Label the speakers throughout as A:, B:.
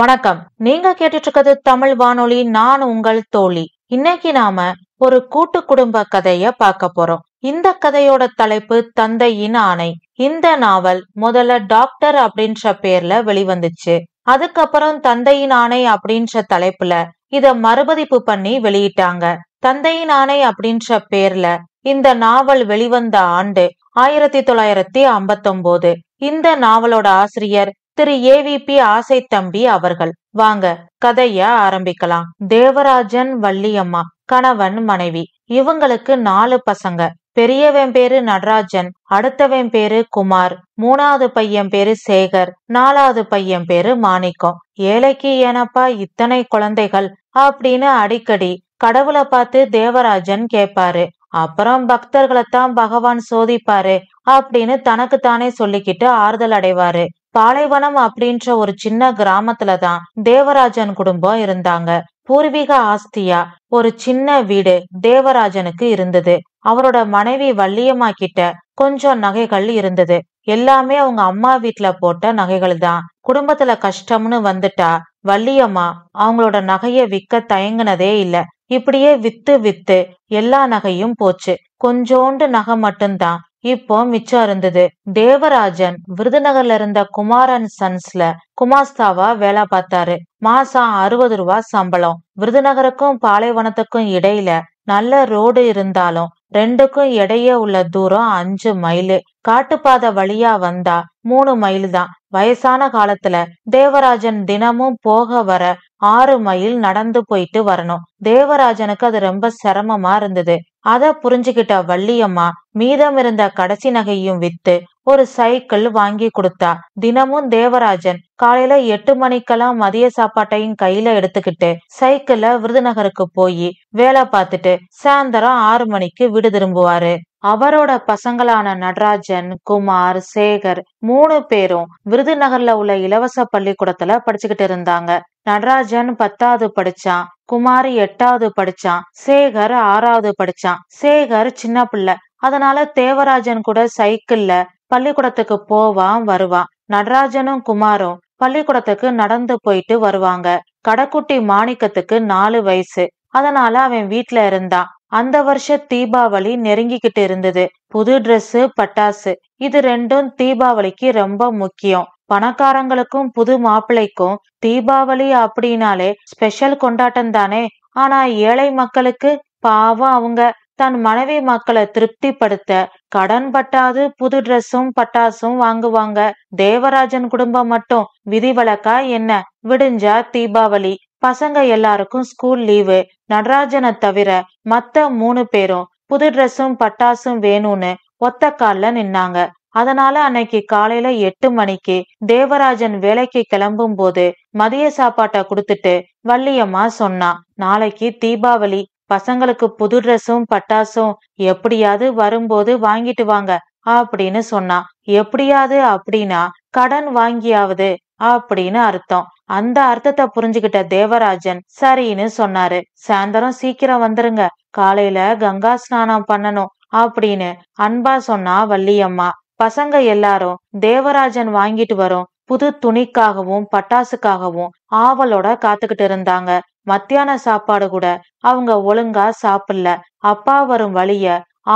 A: வணக்கம் நீங்க கேட்டுட்டு இருக்கிறது தமிழ் வானொலி நான் உங்கள் தோழி இன்னைக்கு நாம ஒரு கூட்டு குடும்ப கதைய பார்க்க போறோம் இந்த கதையோட தலைப்பு தந்தையின் ஆணை இந்த நாவல் முதல்ல டாக்டர் அப்படின்ற பேர்ல வெளிவந்துச்சு அதுக்கப்புறம் தந்தையின் ஆணை அப்படின்ற தலைப்புல இத மறுபதிப்பு பண்ணி வெளியிட்டாங்க தந்தையின் ஆணை அப்படின்ற பேர்ல இந்த நாவல் வெளிவந்த ஆண்டு ஆயிரத்தி தொள்ளாயிரத்தி ஒன்பது இந்த நாவலோட ஆசிரியர் திரு ஏவிபி ஆசை தம்பி அவர்கள் வாங்க கதைய ஆரம்பிக்கலாம் தேவராஜன் வள்ளியம்மா கணவன் மனைவி இவங்களுக்கு நாலு பசங்க பெரியவன் பேரு நடராஜன் அடுத்தவன் பேரு குமார் மூணாவது பையன் பேரு சேகர் நாலாவது பையன் பேரு மாணிக்கம் ஏழைக்கு ஏனப்பா இத்தனை குழந்தைகள் அப்படின்னு அடிக்கடி கடவுளை பார்த்து தேவராஜன் கேட்பாரு அப்புறம் பக்தர்களைத்தான் பகவான் சோதிப்பாரு அப்படின்னு தனக்கு தானே சொல்லிக்கிட்டு ஆறுதல் அடைவாரு பாலைவனம் அப்படின்ற ஒரு சின்ன கிராமத்துல தான் தேவராஜன் குடும்பம் இருந்தாங்க பூர்வீக ஆஸ்தியா ஒரு சின்ன வீடு தேவராஜனுக்கு இருந்தது அவரோட மனைவி வள்ளியம்மா கிட்ட கொஞ்சம் நகைகள் இருந்தது எல்லாமே அவங்க அம்மா வீட்டுல போட்ட நகைகள் தான் குடும்பத்துல கஷ்டம்னு வந்துட்டா வள்ளியம்மா அவங்களோட நகைய விக்க தயங்குனதே இல்ல இப்படியே வித்து வித்து எல்லா நகையும் போச்சு கொஞ்சோண்டு நகை மட்டும்தான் இப்போ மிச்சம் இருந்தது தேவராஜன் விருதுநகர்ல இருந்த குமாரன் சன்ஸ்ல குமாஸ்தாவா வேலை பார்த்தாரு மாசம் அறுபது ரூபா சம்பளம் விருதுநகருக்கும் பாலைவனத்துக்கும் இடையில நல்ல ரோடு இருந்தாலும் ரெண்டுக்கும் இடையே உள்ள தூரம் அஞ்சு மைலு காட்டுப்பாதை வழியா வந்தா மூணு மைல் தான் வயசான காலத்துல தேவராஜன் தினமும் போக வர ஆறு மைல் நடந்து போயிட்டு வரணும் தேவராஜனுக்கு அது ரொம்ப சிரமமா இருந்தது அத புரிஞ்சுகிட்ட வள்ளியம்மா மீதம் இருந்த கடைசி நகையும் வித்து ஒரு சைக்கிள் வாங்கி கொடுத்தா தினமும் தேவராஜன் காலையில எட்டு மணிக்கெல்லாம் மதிய சாப்பாட்டையும் கையில எடுத்துக்கிட்டு சைக்கிள்ல விருதுநகருக்கு போய் வேலை பார்த்துட்டு சாயந்தரம் ஆறு மணிக்கு வீடு திரும்புவாரு அவரோட பசங்களான நடராஜன் குமார் சேகர் மூணு பேரும் விருதுநகர்ல உள்ள இலவச பள்ளிக்கூடத்துல படிச்சுக்கிட்டு இருந்தாங்க நடராஜன் பத்தாவது படிச்சான் குமாரி எட்டாவது படிச்சான் சேகர் ஆறாவது படிச்சான் சேகர் சின்ன பிள்ளை அதனால தேவராஜன் கூட சைக்கிள்ல பள்ளிக்கூடத்துக்கு போவான் வருவான் நடராஜனும் குமாரும் பள்ளிக்கூடத்துக்கு நடந்து போயிட்டு வருவாங்க கடக்குட்டி மாணிக்கத்துக்கு நாலு வயசு அதனால அவன் வீட்ல இருந்தான் அந்த வருஷ தீபாவளி நெருங்கிக்கிட்டு இருந்தது புது ட்ரெஸ் பட்டாசு இது ரெண்டும் தீபாவளிக்கு ரொம்ப முக்கியம் பணக்காரங்களுக்கும் புது மாப்பிள்ளைக்கும் தீபாவளி அப்படின்னாலே ஸ்பெஷல் கொண்டாட்டம் தானே ஆனா ஏழை மக்களுக்கு பாவம் அவங்க தன் மனைவி மக்களை திருப்திப்படுத்த கடன் பட்டாது புது டிரெஸ்ஸும் பட்டாசும் வாங்குவாங்க தேவராஜன் குடும்பம் மட்டும் விதிவிலக்கா என்ன விடிஞ்சா தீபாவளி பசங்க எல்லாருக்கும் ஸ்கூல் லீவு நடராஜனை தவிர மத்த மூணு பேரும் புது டிரெஸ்ஸும் பட்டாசும் வேணும்னு ஒத்த கால்ல நின்னாங்க அதனால அன்னைக்கு காலையில எட்டு மணிக்கு தேவராஜன் வேலைக்கு கிளம்பும் போது மதிய சாப்பாட்ட குடுத்துட்டு வள்ளியம்மா சொன்னா நாளைக்கு தீபாவளி பசங்களுக்கு புது ட்ரெஸ்ஸும் பட்டாசும் எப்படியாவது வரும்போது வாங்கிட்டு வாங்க அப்படின்னு சொன்னா எப்படியாவது அப்படின்னா கடன் வாங்கியாவது அப்படின்னு அர்த்தம் அந்த அர்த்தத்தை புரிஞ்சுகிட்ட தேவராஜன் சரின்னு சொன்னாரு சாயந்தரம் சீக்கிரம் வந்துருங்க காலையில கங்கா ஸ்நானம் பண்ணணும் அப்படின்னு அன்பா சொன்னா வள்ளியம்மா பசங்க எல்லாரும் தேவராஜன் வாங்கிட்டு வரும் புது துணிக்காகவும் பட்டாசுக்காகவும் ஆவலோட காத்துக்கிட்டு இருந்தாங்க மத்தியான சாப்பாடு கூட அவங்க ஒழுங்கா சாப்பிடல அப்பா வரும் வழிய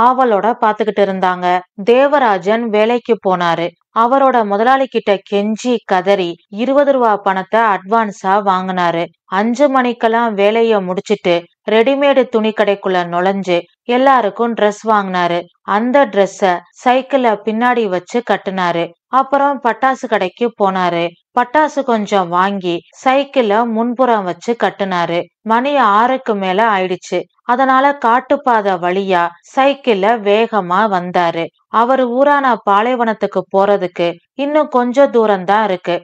A: ஆவலோட பாத்துக்கிட்டு இருந்தாங்க தேவராஜன் வேலைக்கு போனாரு அவரோட முதலாளி கிட்ட கெஞ்சி கதறி இருபது ரூபா பணத்தை அட்வான்ஸா வாங்கினாரு அஞ்சு மணிக்கெல்லாம் வேலைய முடிச்சிட்டு ரெடிமேடு துணி கடைக்குள்ள நுழைஞ்சு எல்லாருக்கும் ட்ரெஸ் வாங்கினாரு அந்த ட்ரெஸ்ஸ சைக்கிள பின்னாடி வச்சு கட்டினாரு அப்புறம் பட்டாசு கடைக்கு போனாரு பட்டாசு கொஞ்சம் வாங்கி சைக்கிள முன்புறம் வச்சு கட்டினாரு மணி ஆறுக்கு மேல ஆயிடுச்சு அதனால காட்டுப்பாதை வழியா சைக்கிள்ல வேகமா வந்தாரு அவரு ஊரான பாலைவனத்துக்கு போறதுக்கு இன்னும் கொஞ்ச தூரம் தான் இருக்கு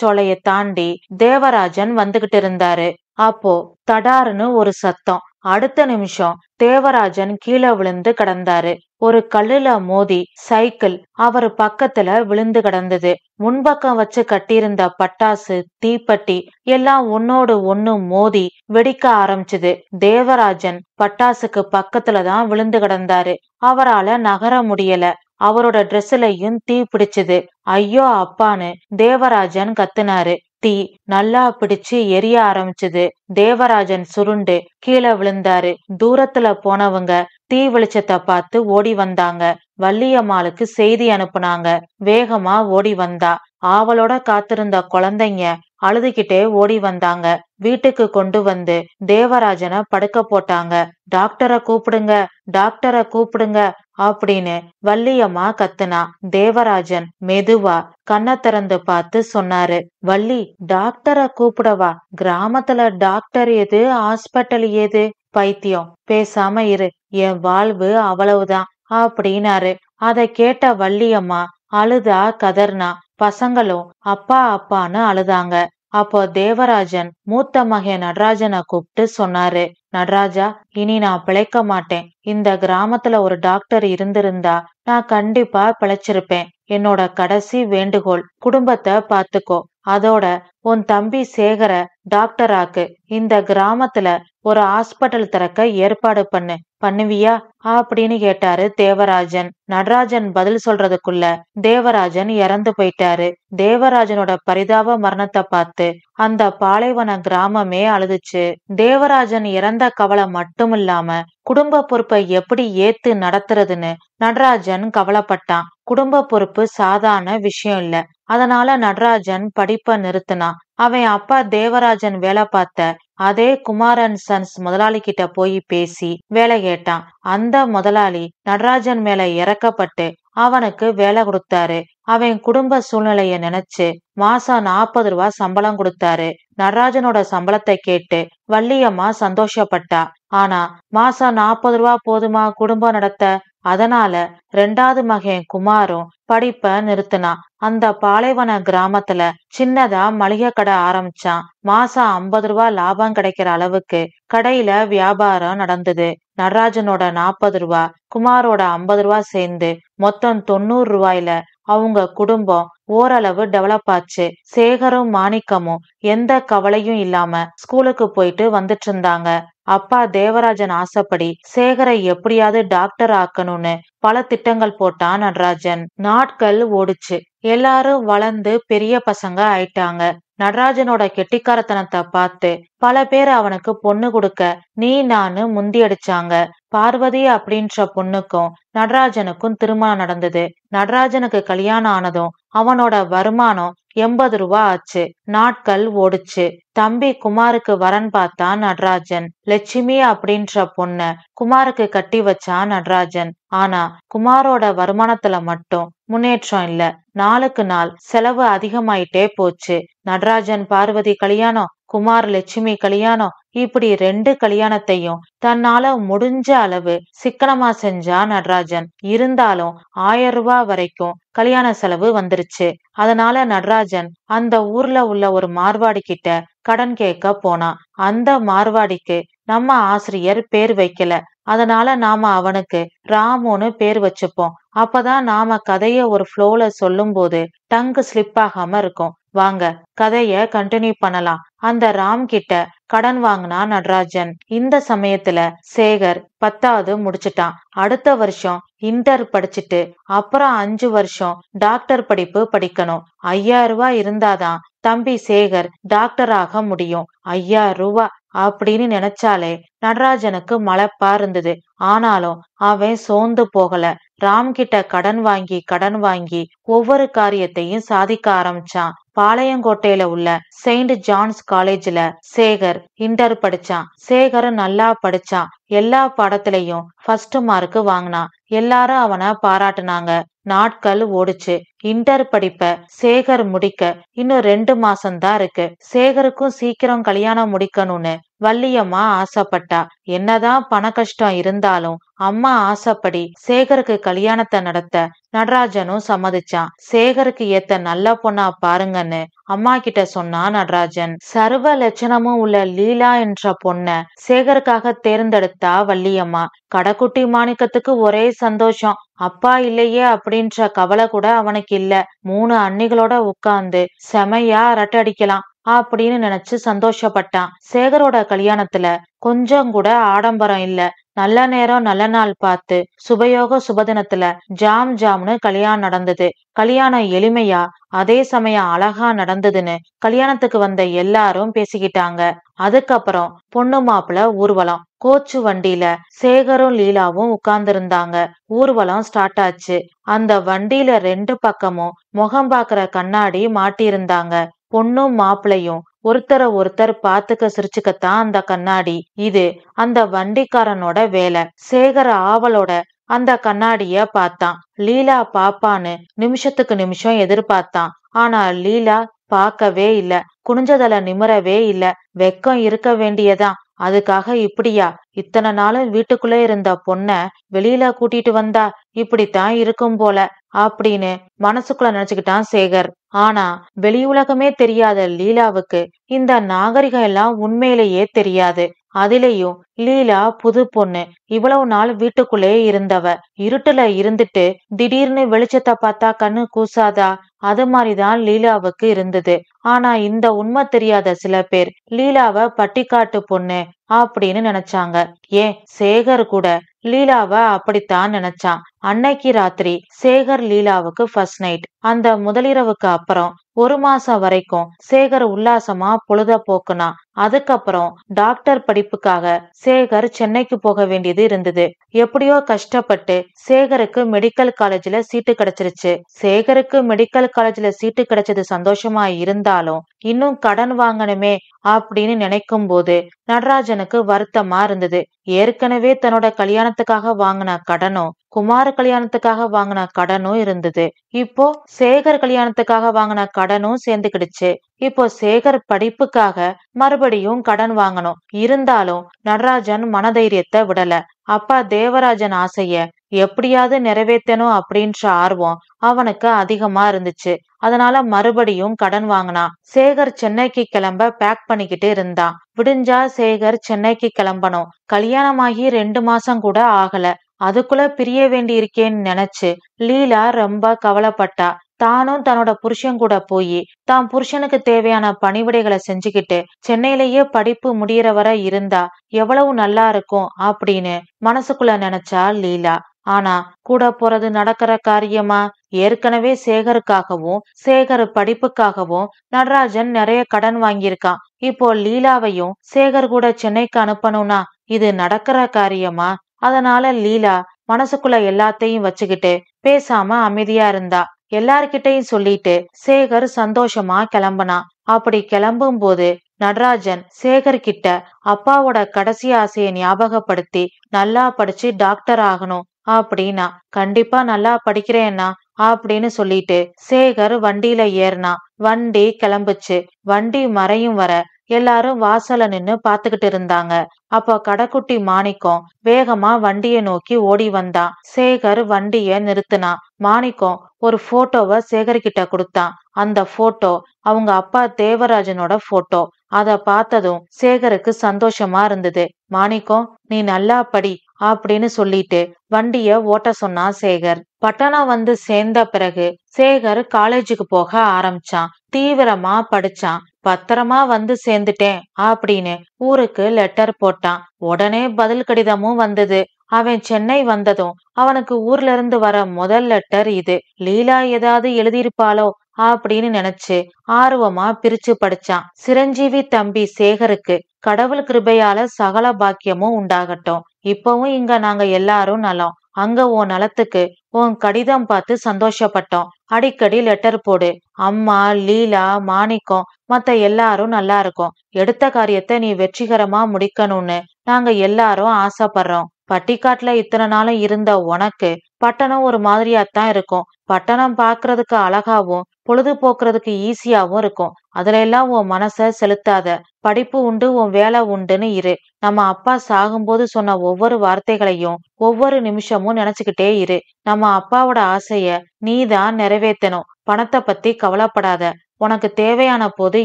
A: சோலைய தாண்டி தேவராஜன் வந்துகிட்டு இருந்தாரு அப்போ தடாருன்னு ஒரு சத்தம் அடுத்த நிமிஷம் தேவராஜன் கீழே விழுந்து கிடந்தாரு ஒரு கல்லுல மோதி சைக்கிள் அவர் பக்கத்துல விழுந்து கிடந்தது முன்பக்கம் வச்சு கட்டியிருந்த பட்டாசு தீப்பட்டி எல்லாம் ஒன்னோடு ஒன்னு மோதி வெடிக்க ஆரம்பிச்சது தேவராஜன் பட்டாசுக்கு பக்கத்துல தான் விழுந்து கிடந்தாரு அவரால நகர முடியல அவரோட ட்ரெஸ்லையும் தீ பிடிச்சது ஐயோ அப்பான்னு தேவராஜன் கத்துனாரு தீ நல்லா பிடிச்சு எரிய ஆரம்பிச்சது தேவராஜன் சுருண்டு கீழே விழுந்தாரு தூரத்துல போனவங்க தீ வெளிச்சத்தை பார்த்து ஓடி வந்தாங்க வள்ளியம்மாளுக்கு செய்தி அனுப்புனாங்க வேகமா ஓடி வந்தா ஆவலோட காத்திருந்த குழந்தைங்க அழுதுகிட்டே ஓடி வந்தாங்க வீட்டுக்கு கொண்டு வந்து தேவராஜனை படுக்க போட்டாங்க டாக்டரை கூப்பிடுங்க டாக்டரை கூப்பிடுங்க அப்படின்னு வள்ளியம்மா கத்துனா தேவராஜன் மெதுவா கண்ண திறந்து பார்த்து சொன்னாரு வள்ளி டாக்டரை கூப்பிடவா கிராமத்துல டாக்டர் எது ஹாஸ்பிட்டல் எது பைத்தியம் பேசாம இரு என் வாழ்வு அவ்வளவுதான் அப்படின்னாரு அதை கேட்ட வள்ளியம்மா அழுதா கதர்னா பசங்களும் அப்பா அப்பான்னு அழுதாங்க அப்போ தேவராஜன் மூத்த மகன் நடராஜனை கூப்பிட்டு சொன்னாரு நடராஜா இனி நான் பிழைக்க மாட்டேன் இந்த கிராமத்துல ஒரு டாக்டர் இருந்திருந்தா நான் கண்டிப்பா பிழைச்சிருப்பேன் என்னோட கடைசி வேண்டுகோள் குடும்பத்தை பாத்துக்கோ அதோட உன் தம்பி சேகர டாக்டராக்கு இந்த கிராமத்துல ஒரு ஹாஸ்பிட்டல் திறக்க ஏற்பாடு பண்ணு பண்ணுவியா அப்படின்னு கேட்டாரு தேவராஜன் நடராஜன் பதில் சொல்றதுக்குள்ள தேவராஜன் இறந்து போயிட்டாரு தேவராஜனோட பரிதாப மரணத்தை பார்த்து அந்த பாலைவன கிராமமே அழுதுச்சு தேவராஜன் இறந்த கவலை மட்டும் இல்லாம குடும்ப பொறுப்பை எப்படி ஏத்து நடத்துறதுன்னு நடராஜன் கவலைப்பட்டான் குடும்ப பொறுப்பு சாதாரண விஷயம் இல்ல அதனால நடராஜன் படிப்ப நிறுத்தினான் அவன் அப்பா தேவராஜன் வேலை பார்த்த அதே குமாரன் சன்ஸ் முதலாளி கிட்ட போய் பேசி வேலை கேட்டான் அந்த முதலாளி நடராஜன் மேல இறக்கப்பட்டு அவனுக்கு வேலை கொடுத்தாரு அவன் குடும்ப சூழ்நிலைய நினைச்சு மாசம் நாற்பது ரூபா சம்பளம் கொடுத்தாரு நடராஜனோட சம்பளத்தை கேட்டு வள்ளியம்மா சந்தோஷப்பட்டா ஆனா மாசம் நாற்பது ரூபா போதுமா குடும்பம் நடத்த அதனால ரெண்டாவது மகன் குமாரும் படிப்ப நிறுத்தினான் அந்த பாலைவன கிராமத்துல சின்னதா மளிகை கடை ஆரம்பிச்சான் மாசம் ஐம்பது ரூபா லாபம் கிடைக்கிற அளவுக்கு கடையில வியாபாரம் நடந்தது நடராஜனோட நாற்பது ரூபா குமாரோட ஐம்பது ரூபா சேர்ந்து மொத்தம் தொண்ணூறு ரூபாயில அவங்க குடும்பம் ஓரளவு டெவலப் ஆச்சு சேகரும் மாணிக்கமும் எந்த கவலையும் இல்லாம ஸ்கூலுக்கு போயிட்டு வந்துட்டு இருந்தாங்க அப்பா தேவராஜன் ஆசைப்படி சேகரை எப்படியாவது டாக்டர் ஆக்கணும்னு பல திட்டங்கள் போட்டான் நடராஜன் நாட்கள் ஓடுச்சு எல்லாரும் வளர்ந்து பெரிய பசங்க ஆயிட்டாங்க நடராஜனோட கெட்டிக்காரத்தனத்தை பார்த்து பல பேர் அவனுக்கு பொண்ணு கொடுக்க நீ நானு முந்தி அடிச்சாங்க பார்வதி அப்படின்ற பொண்ணுக்கும் நடராஜனுக்கும் திருமணம் நடந்தது நடராஜனுக்கு கல்யாணம் ஆனதும் அவனோட வருமானம் எண்பது ரூபா ஆச்சு நாட்கள் ஓடுச்சு தம்பி குமாருக்கு வரன் பார்த்தான் நடராஜன் லட்சுமி அப்படின்ற பொண்ண குமாருக்கு கட்டி வச்சான் நடராஜன் ஆனா குமாரோட வருமானத்துல மட்டும் முன்னேற்றம் இல்ல நாளுக்கு நாள் செலவு அதிகமாயிட்டே போச்சு நடராஜன் பார்வதி கல்யாணம் குமார் லட்சுமி கல்யாணம் இப்படி ரெண்டு கல்யாணத்தையும் தன்னால முடிஞ்ச அளவு சிக்கனமா செஞ்சா நடராஜன் இருந்தாலும் ஆயிரம் ரூபாய் வரைக்கும் கல்யாண செலவு வந்துருச்சு அதனால நடராஜன் அந்த ஊர்ல உள்ள ஒரு மார்வாடி கிட்ட கடன் கேட்க போனான் அந்த மார்வாடிக்கு நம்ம ஆசிரியர் பேர் வைக்கல அதனால நாம அவனுக்கு ராமுன்னு பேர் வச்சுப்போம் அப்பதான் நாம கதைய ஒரு ஃப்ளோல சொல்லும் போது டங்கு ஸ்லிப் ஆகாம இருக்கும் வாங்க கதைய கண்டினியூ பண்ணலாம் அந்த ராம் கிட்ட கடன் வாங்கினா நடராஜன் இந்த சமயத்துல சேகர் பத்தாவது முடிச்சிட்டான் அடுத்த வருஷம் இன்டர் படிச்சுட்டு அப்புறம் அஞ்சு வருஷம் டாக்டர் படிப்பு படிக்கணும் ஐயாயிரம் ரூபாய் இருந்தாதான் தம்பி சேகர் டாக்டர் ஆக முடியும் ஐயாயிரம் ரூபாய் அப்படின்னு நினைச்சாலே நடராஜனுக்கு மழைப்பா இருந்தது ஆனாலும் அவன் சோர்ந்து போகல ராம் கிட்ட கடன் வாங்கி கடன் வாங்கி ஒவ்வொரு காரியத்தையும் சாதிக்க ஆரம்பிச்சான் பாளையங்கோட்டையில உள்ள செயின்ட் ஜான்ஸ் காலேஜ்ல சேகர் இன்டர் படிச்சான் சேகர் நல்லா படிச்சான் எல்லா பாடத்திலையும் ஃபர்ஸ்ட் மார்க் வாங்கினான் எல்லாரும் அவனை பாராட்டுனாங்க நாட்கள் ஓடுச்சு இன்டர் படிப்ப சேகர் முடிக்க இன்னும் ரெண்டு மாசம்தான் இருக்கு சேகருக்கும் சீக்கிரம் கல்யாணம் முடிக்கணும்னு வள்ளியம்மா ஆசைப்பட்டா என்னதான் பண கஷ்டம் இருந்தாலும் அம்மா ஆசைப்படி சேகருக்கு கல்யாணத்தை நடத்த நடராஜனும் சம்மதிச்சான் சேகருக்கு ஏத்த நல்ல பொண்ணா பாருங்கன்னு அம்மா கிட்ட சொன்னா நடராஜன் சர்வ லட்சணமும் உள்ள லீலா என்ற பொண்ண சேகருக்காக தேர்ந்தெடுத்தா வள்ளியம்மா கடக்குட்டி மாணிக்கத்துக்கு ஒரே சந்தோஷம் அப்பா இல்லையே அப்படின்ற கவலை கூட அவனுக்கு அவனுக்கு இல்ல மூணு அன்னிகளோட உட்கார்ந்து செமையா அரட்டை அடிக்கலாம் அப்படின்னு நினைச்சு சந்தோஷப்பட்டான் சேகரோட கல்யாணத்துல கொஞ்சம் கூட ஆடம்பரம் இல்ல நல்ல நேரம் நல்ல நாள் பார்த்து சுபயோக சுபதினத்துல ஜாம் ஜாம்னு கல்யாணம் நடந்தது கல்யாணம் எளிமையா அதே சமயம் அழகா நடந்ததுன்னு கல்யாணத்துக்கு வந்த எல்லாரும் பேசிக்கிட்டாங்க அதுக்கப்புறம் பொண்ணு மாப்பிள்ள ஊர்வலம் கோச்சு வண்டியில சேகரும் லீலாவும் இருந்தாங்க ஊர்வலம் ஸ்டார்ட் ஆச்சு அந்த வண்டியில ரெண்டு பக்கமும் முகம் பாக்குற கண்ணாடி மாட்டியிருந்தாங்க பொண்ணும் மாப்பிளையும் ஒருத்தரை ஒருத்தர் பாத்துக்க சிரிச்சுக்கத்தான் அந்த கண்ணாடி இது அந்த வண்டிக்காரனோட வேலை சேகர ஆவலோட அந்த கண்ணாடிய பார்த்தான் லீலா பாப்பான்னு நிமிஷத்துக்கு நிமிஷம் எதிர்பார்த்தான் ஆனா லீலா பார்க்கவே இல்ல குனிஞ்சதல நிமிரவே இல்ல வெக்கம் இருக்க வேண்டியதான் அதுக்காக இப்படியா இத்தனை நாளும் வீட்டுக்குள்ளே இருந்த பொண்ண வெளியில கூட்டிட்டு வந்தா இப்படித்தான் இருக்கும் போல அப்படின்னு மனசுக்குள்ள நினைச்சுக்கிட்டான் சேகர் ஆனா வெளியுலகமே தெரியாத லீலாவுக்கு இந்த நாகரிகம் எல்லாம் உண்மையிலேயே தெரியாது அதுலயும் லீலா புது பொண்ணு இவ்வளவு நாள் வீட்டுக்குள்ளே இருந்தவ இருட்டுல இருந்துட்டு திடீர்னு வெளிச்சத்தை பார்த்தா கண்ணு கூசாதா அது மாதிரிதான் லீலாவுக்கு இருந்தது ஆனா இந்த உண்மை தெரியாத சில பேர் லீலாவ பட்டிக்காட்டு பொண்ணு அப்படின்னு நினைச்சாங்க ஏன் சேகர் கூட லீலாவ அப்படித்தான் நினைச்சான் அன்னைக்கு ராத்திரி சேகர் லீலாவுக்கு ஃபர்ஸ்ட் நைட் அந்த முதலிரவுக்கு அப்புறம் ஒரு மாசம் வரைக்கும் சேகர் உல்லாசமா பொழுத போக்குனா அதுக்கப்புறம் டாக்டர் படிப்புக்காக சேகர் சென்னைக்கு போக வேண்டியது இருந்தது எப்படியோ கஷ்டப்பட்டு சேகருக்கு மெடிக்கல் காலேஜ்ல சீட்டு கிடைச்சிருச்சு சேகருக்கு மெடிக்கல் காலேஜ்ல சீட்டு கிடைச்சது சந்தோஷமா இருந்தாலும் இன்னும் கடன் வாங்கணுமே அப்படின்னு நினைக்கும் போது நடராஜனுக்கு வருத்தமா இருந்தது ஏற்கனவே தன்னோட கல்யாணத்துக்காக வாங்கின கடனும் குமார கல்யாணத்துக்காக வாங்கின கடனும் இருந்தது இப்போ சேகர் கல்யாணத்துக்காக வாங்கின கடனும் சேர்ந்துக்கிடுச்சு இப்போ சேகர் படிப்புக்காக மறுபடியும் கடன் வாங்கணும் இருந்தாலும் நடராஜன் மனதைரியத்தை விடல அப்பா தேவராஜன் ஆசைய எப்படியாவது நிறைவேற்றணும் அப்படின்ற ஆர்வம் அவனுக்கு அதிகமா இருந்துச்சு அதனால மறுபடியும் கடன் வாங்கினான் சேகர் சென்னைக்கு கிளம்ப பேக் பண்ணிக்கிட்டே இருந்தான் விடிஞ்சா சேகர் சென்னைக்கு கிளம்பணும் கல்யாணமாகி ரெண்டு மாசம் கூட ஆகல அதுக்குள்ள பிரிய வேண்டி இருக்கேன்னு நினைச்சு லீலா ரொம்ப கவலைப்பட்டா தானும் தன்னோட புருஷன் கூட போய் தான் புருஷனுக்கு தேவையான பணிவிடைகளை செஞ்சுக்கிட்டு சென்னையிலேயே படிப்பு முடியற வரை இருந்தா எவ்வளவு நல்லா இருக்கும் அப்படின்னு மனசுக்குள்ள நினைச்சா லீலா ஆனா கூட போறது நடக்கிற காரியமா ஏற்கனவே சேகருக்காகவும் சேகர் படிப்புக்காகவும் நடராஜன் நிறைய கடன் வாங்கியிருக்கான் இப்போ லீலாவையும் சேகர் கூட சென்னைக்கு அனுப்பணும்னா இது நடக்கிற காரியமா அதனால லீலா மனசுக்குள்ள எல்லாத்தையும் வச்சுக்கிட்டு பேசாம அமைதியா இருந்தா எல்லார்கிட்டையும் சொல்லிட்டு சேகர் சந்தோஷமா கிளம்புனான் அப்படி கிளம்பும் போது நடராஜன் சேகர் கிட்ட அப்பாவோட கடைசி ஆசையை ஞாபகப்படுத்தி நல்லா படிச்சு டாக்டர் ஆகணும் அப்படின்னா கண்டிப்பா நல்லா படிக்கிறேன்னா அப்படின்னு சொல்லிட்டு சேகர் வண்டியில ஏறினா வண்டி கிளம்புச்சு வண்டி மறையும் வர எல்லாரும் வாசல்ல நின்னு பாத்துக்கிட்டு இருந்தாங்க அப்போ கடைக்குட்டி மாணிக்கம் வேகமா வண்டிய நோக்கி ஓடி வந்தான் சேகர் வண்டிய நிறுத்தினான் மாணிக்கம் ஒரு போட்டோவை சேகர்கிட்ட கொடுத்தான் அந்த போட்டோ அவங்க அப்பா தேவராஜனோட போட்டோ அத பார்த்ததும் சேகருக்கு சந்தோஷமா இருந்தது மாணிக்கம் நீ நல்லா படி அப்படின்னு சொல்லிட்டு வண்டிய ஓட்ட சொன்னா சேகர் பட்டணம் வந்து சேர்ந்த பிறகு சேகர் காலேஜுக்கு போக ஆரம்பிச்சான் தீவிரமா படிச்சான் பத்திரமா வந்து சேர்ந்துட்டேன் அப்படின்னு ஊருக்கு லெட்டர் போட்டான் உடனே பதில் கடிதமும் வந்தது அவன் சென்னை வந்ததும் அவனுக்கு ஊர்ல இருந்து வர முதல் லெட்டர் இது லீலா ஏதாவது எழுதியிருப்பாளோ அப்படின்னு நினைச்சு ஆர்வமா பிரிச்சு படிச்சான் சிரஞ்சீவி தம்பி சேகருக்கு கடவுள் கிருபையால சகல பாக்கியமும் உண்டாகட்டும் இப்பவும் இங்க நாங்க எல்லாரும் நலம் அங்க உன் நலத்துக்கு உன் கடிதம் பார்த்து சந்தோஷப்பட்டோம் அடிக்கடி லெட்டர் போடு அம்மா லீலா மாணிக்கம் மத்த எல்லாரும் நல்லா இருக்கும் எடுத்த காரியத்தை நீ வெற்றிகரமா முடிக்கணும்னு நாங்க எல்லாரும் ஆசைப்படுறோம் பட்டிக்காட்டுல இத்தனை நாளும் இருந்த உனக்கு பட்டணம் ஒரு மாதிரியாத்தான் இருக்கும் பட்டணம் பாக்குறதுக்கு அழகாவும் பொழுதுபோக்குறதுக்கு ஈஸியாவும் இருக்கும் அதுல எல்லாம் உன் மனச செலுத்தாத படிப்பு உண்டு உன் வேலை உண்டுன்னு இரு நம்ம அப்பா சாகும்போது சொன்ன ஒவ்வொரு வார்த்தைகளையும் ஒவ்வொரு நிமிஷமும் நினைச்சுக்கிட்டே இரு நம்ம அப்பாவோட ஆசைய நீ தான் நிறைவேற்றணும் பணத்தை பத்தி கவலைப்படாத உனக்கு தேவையான போது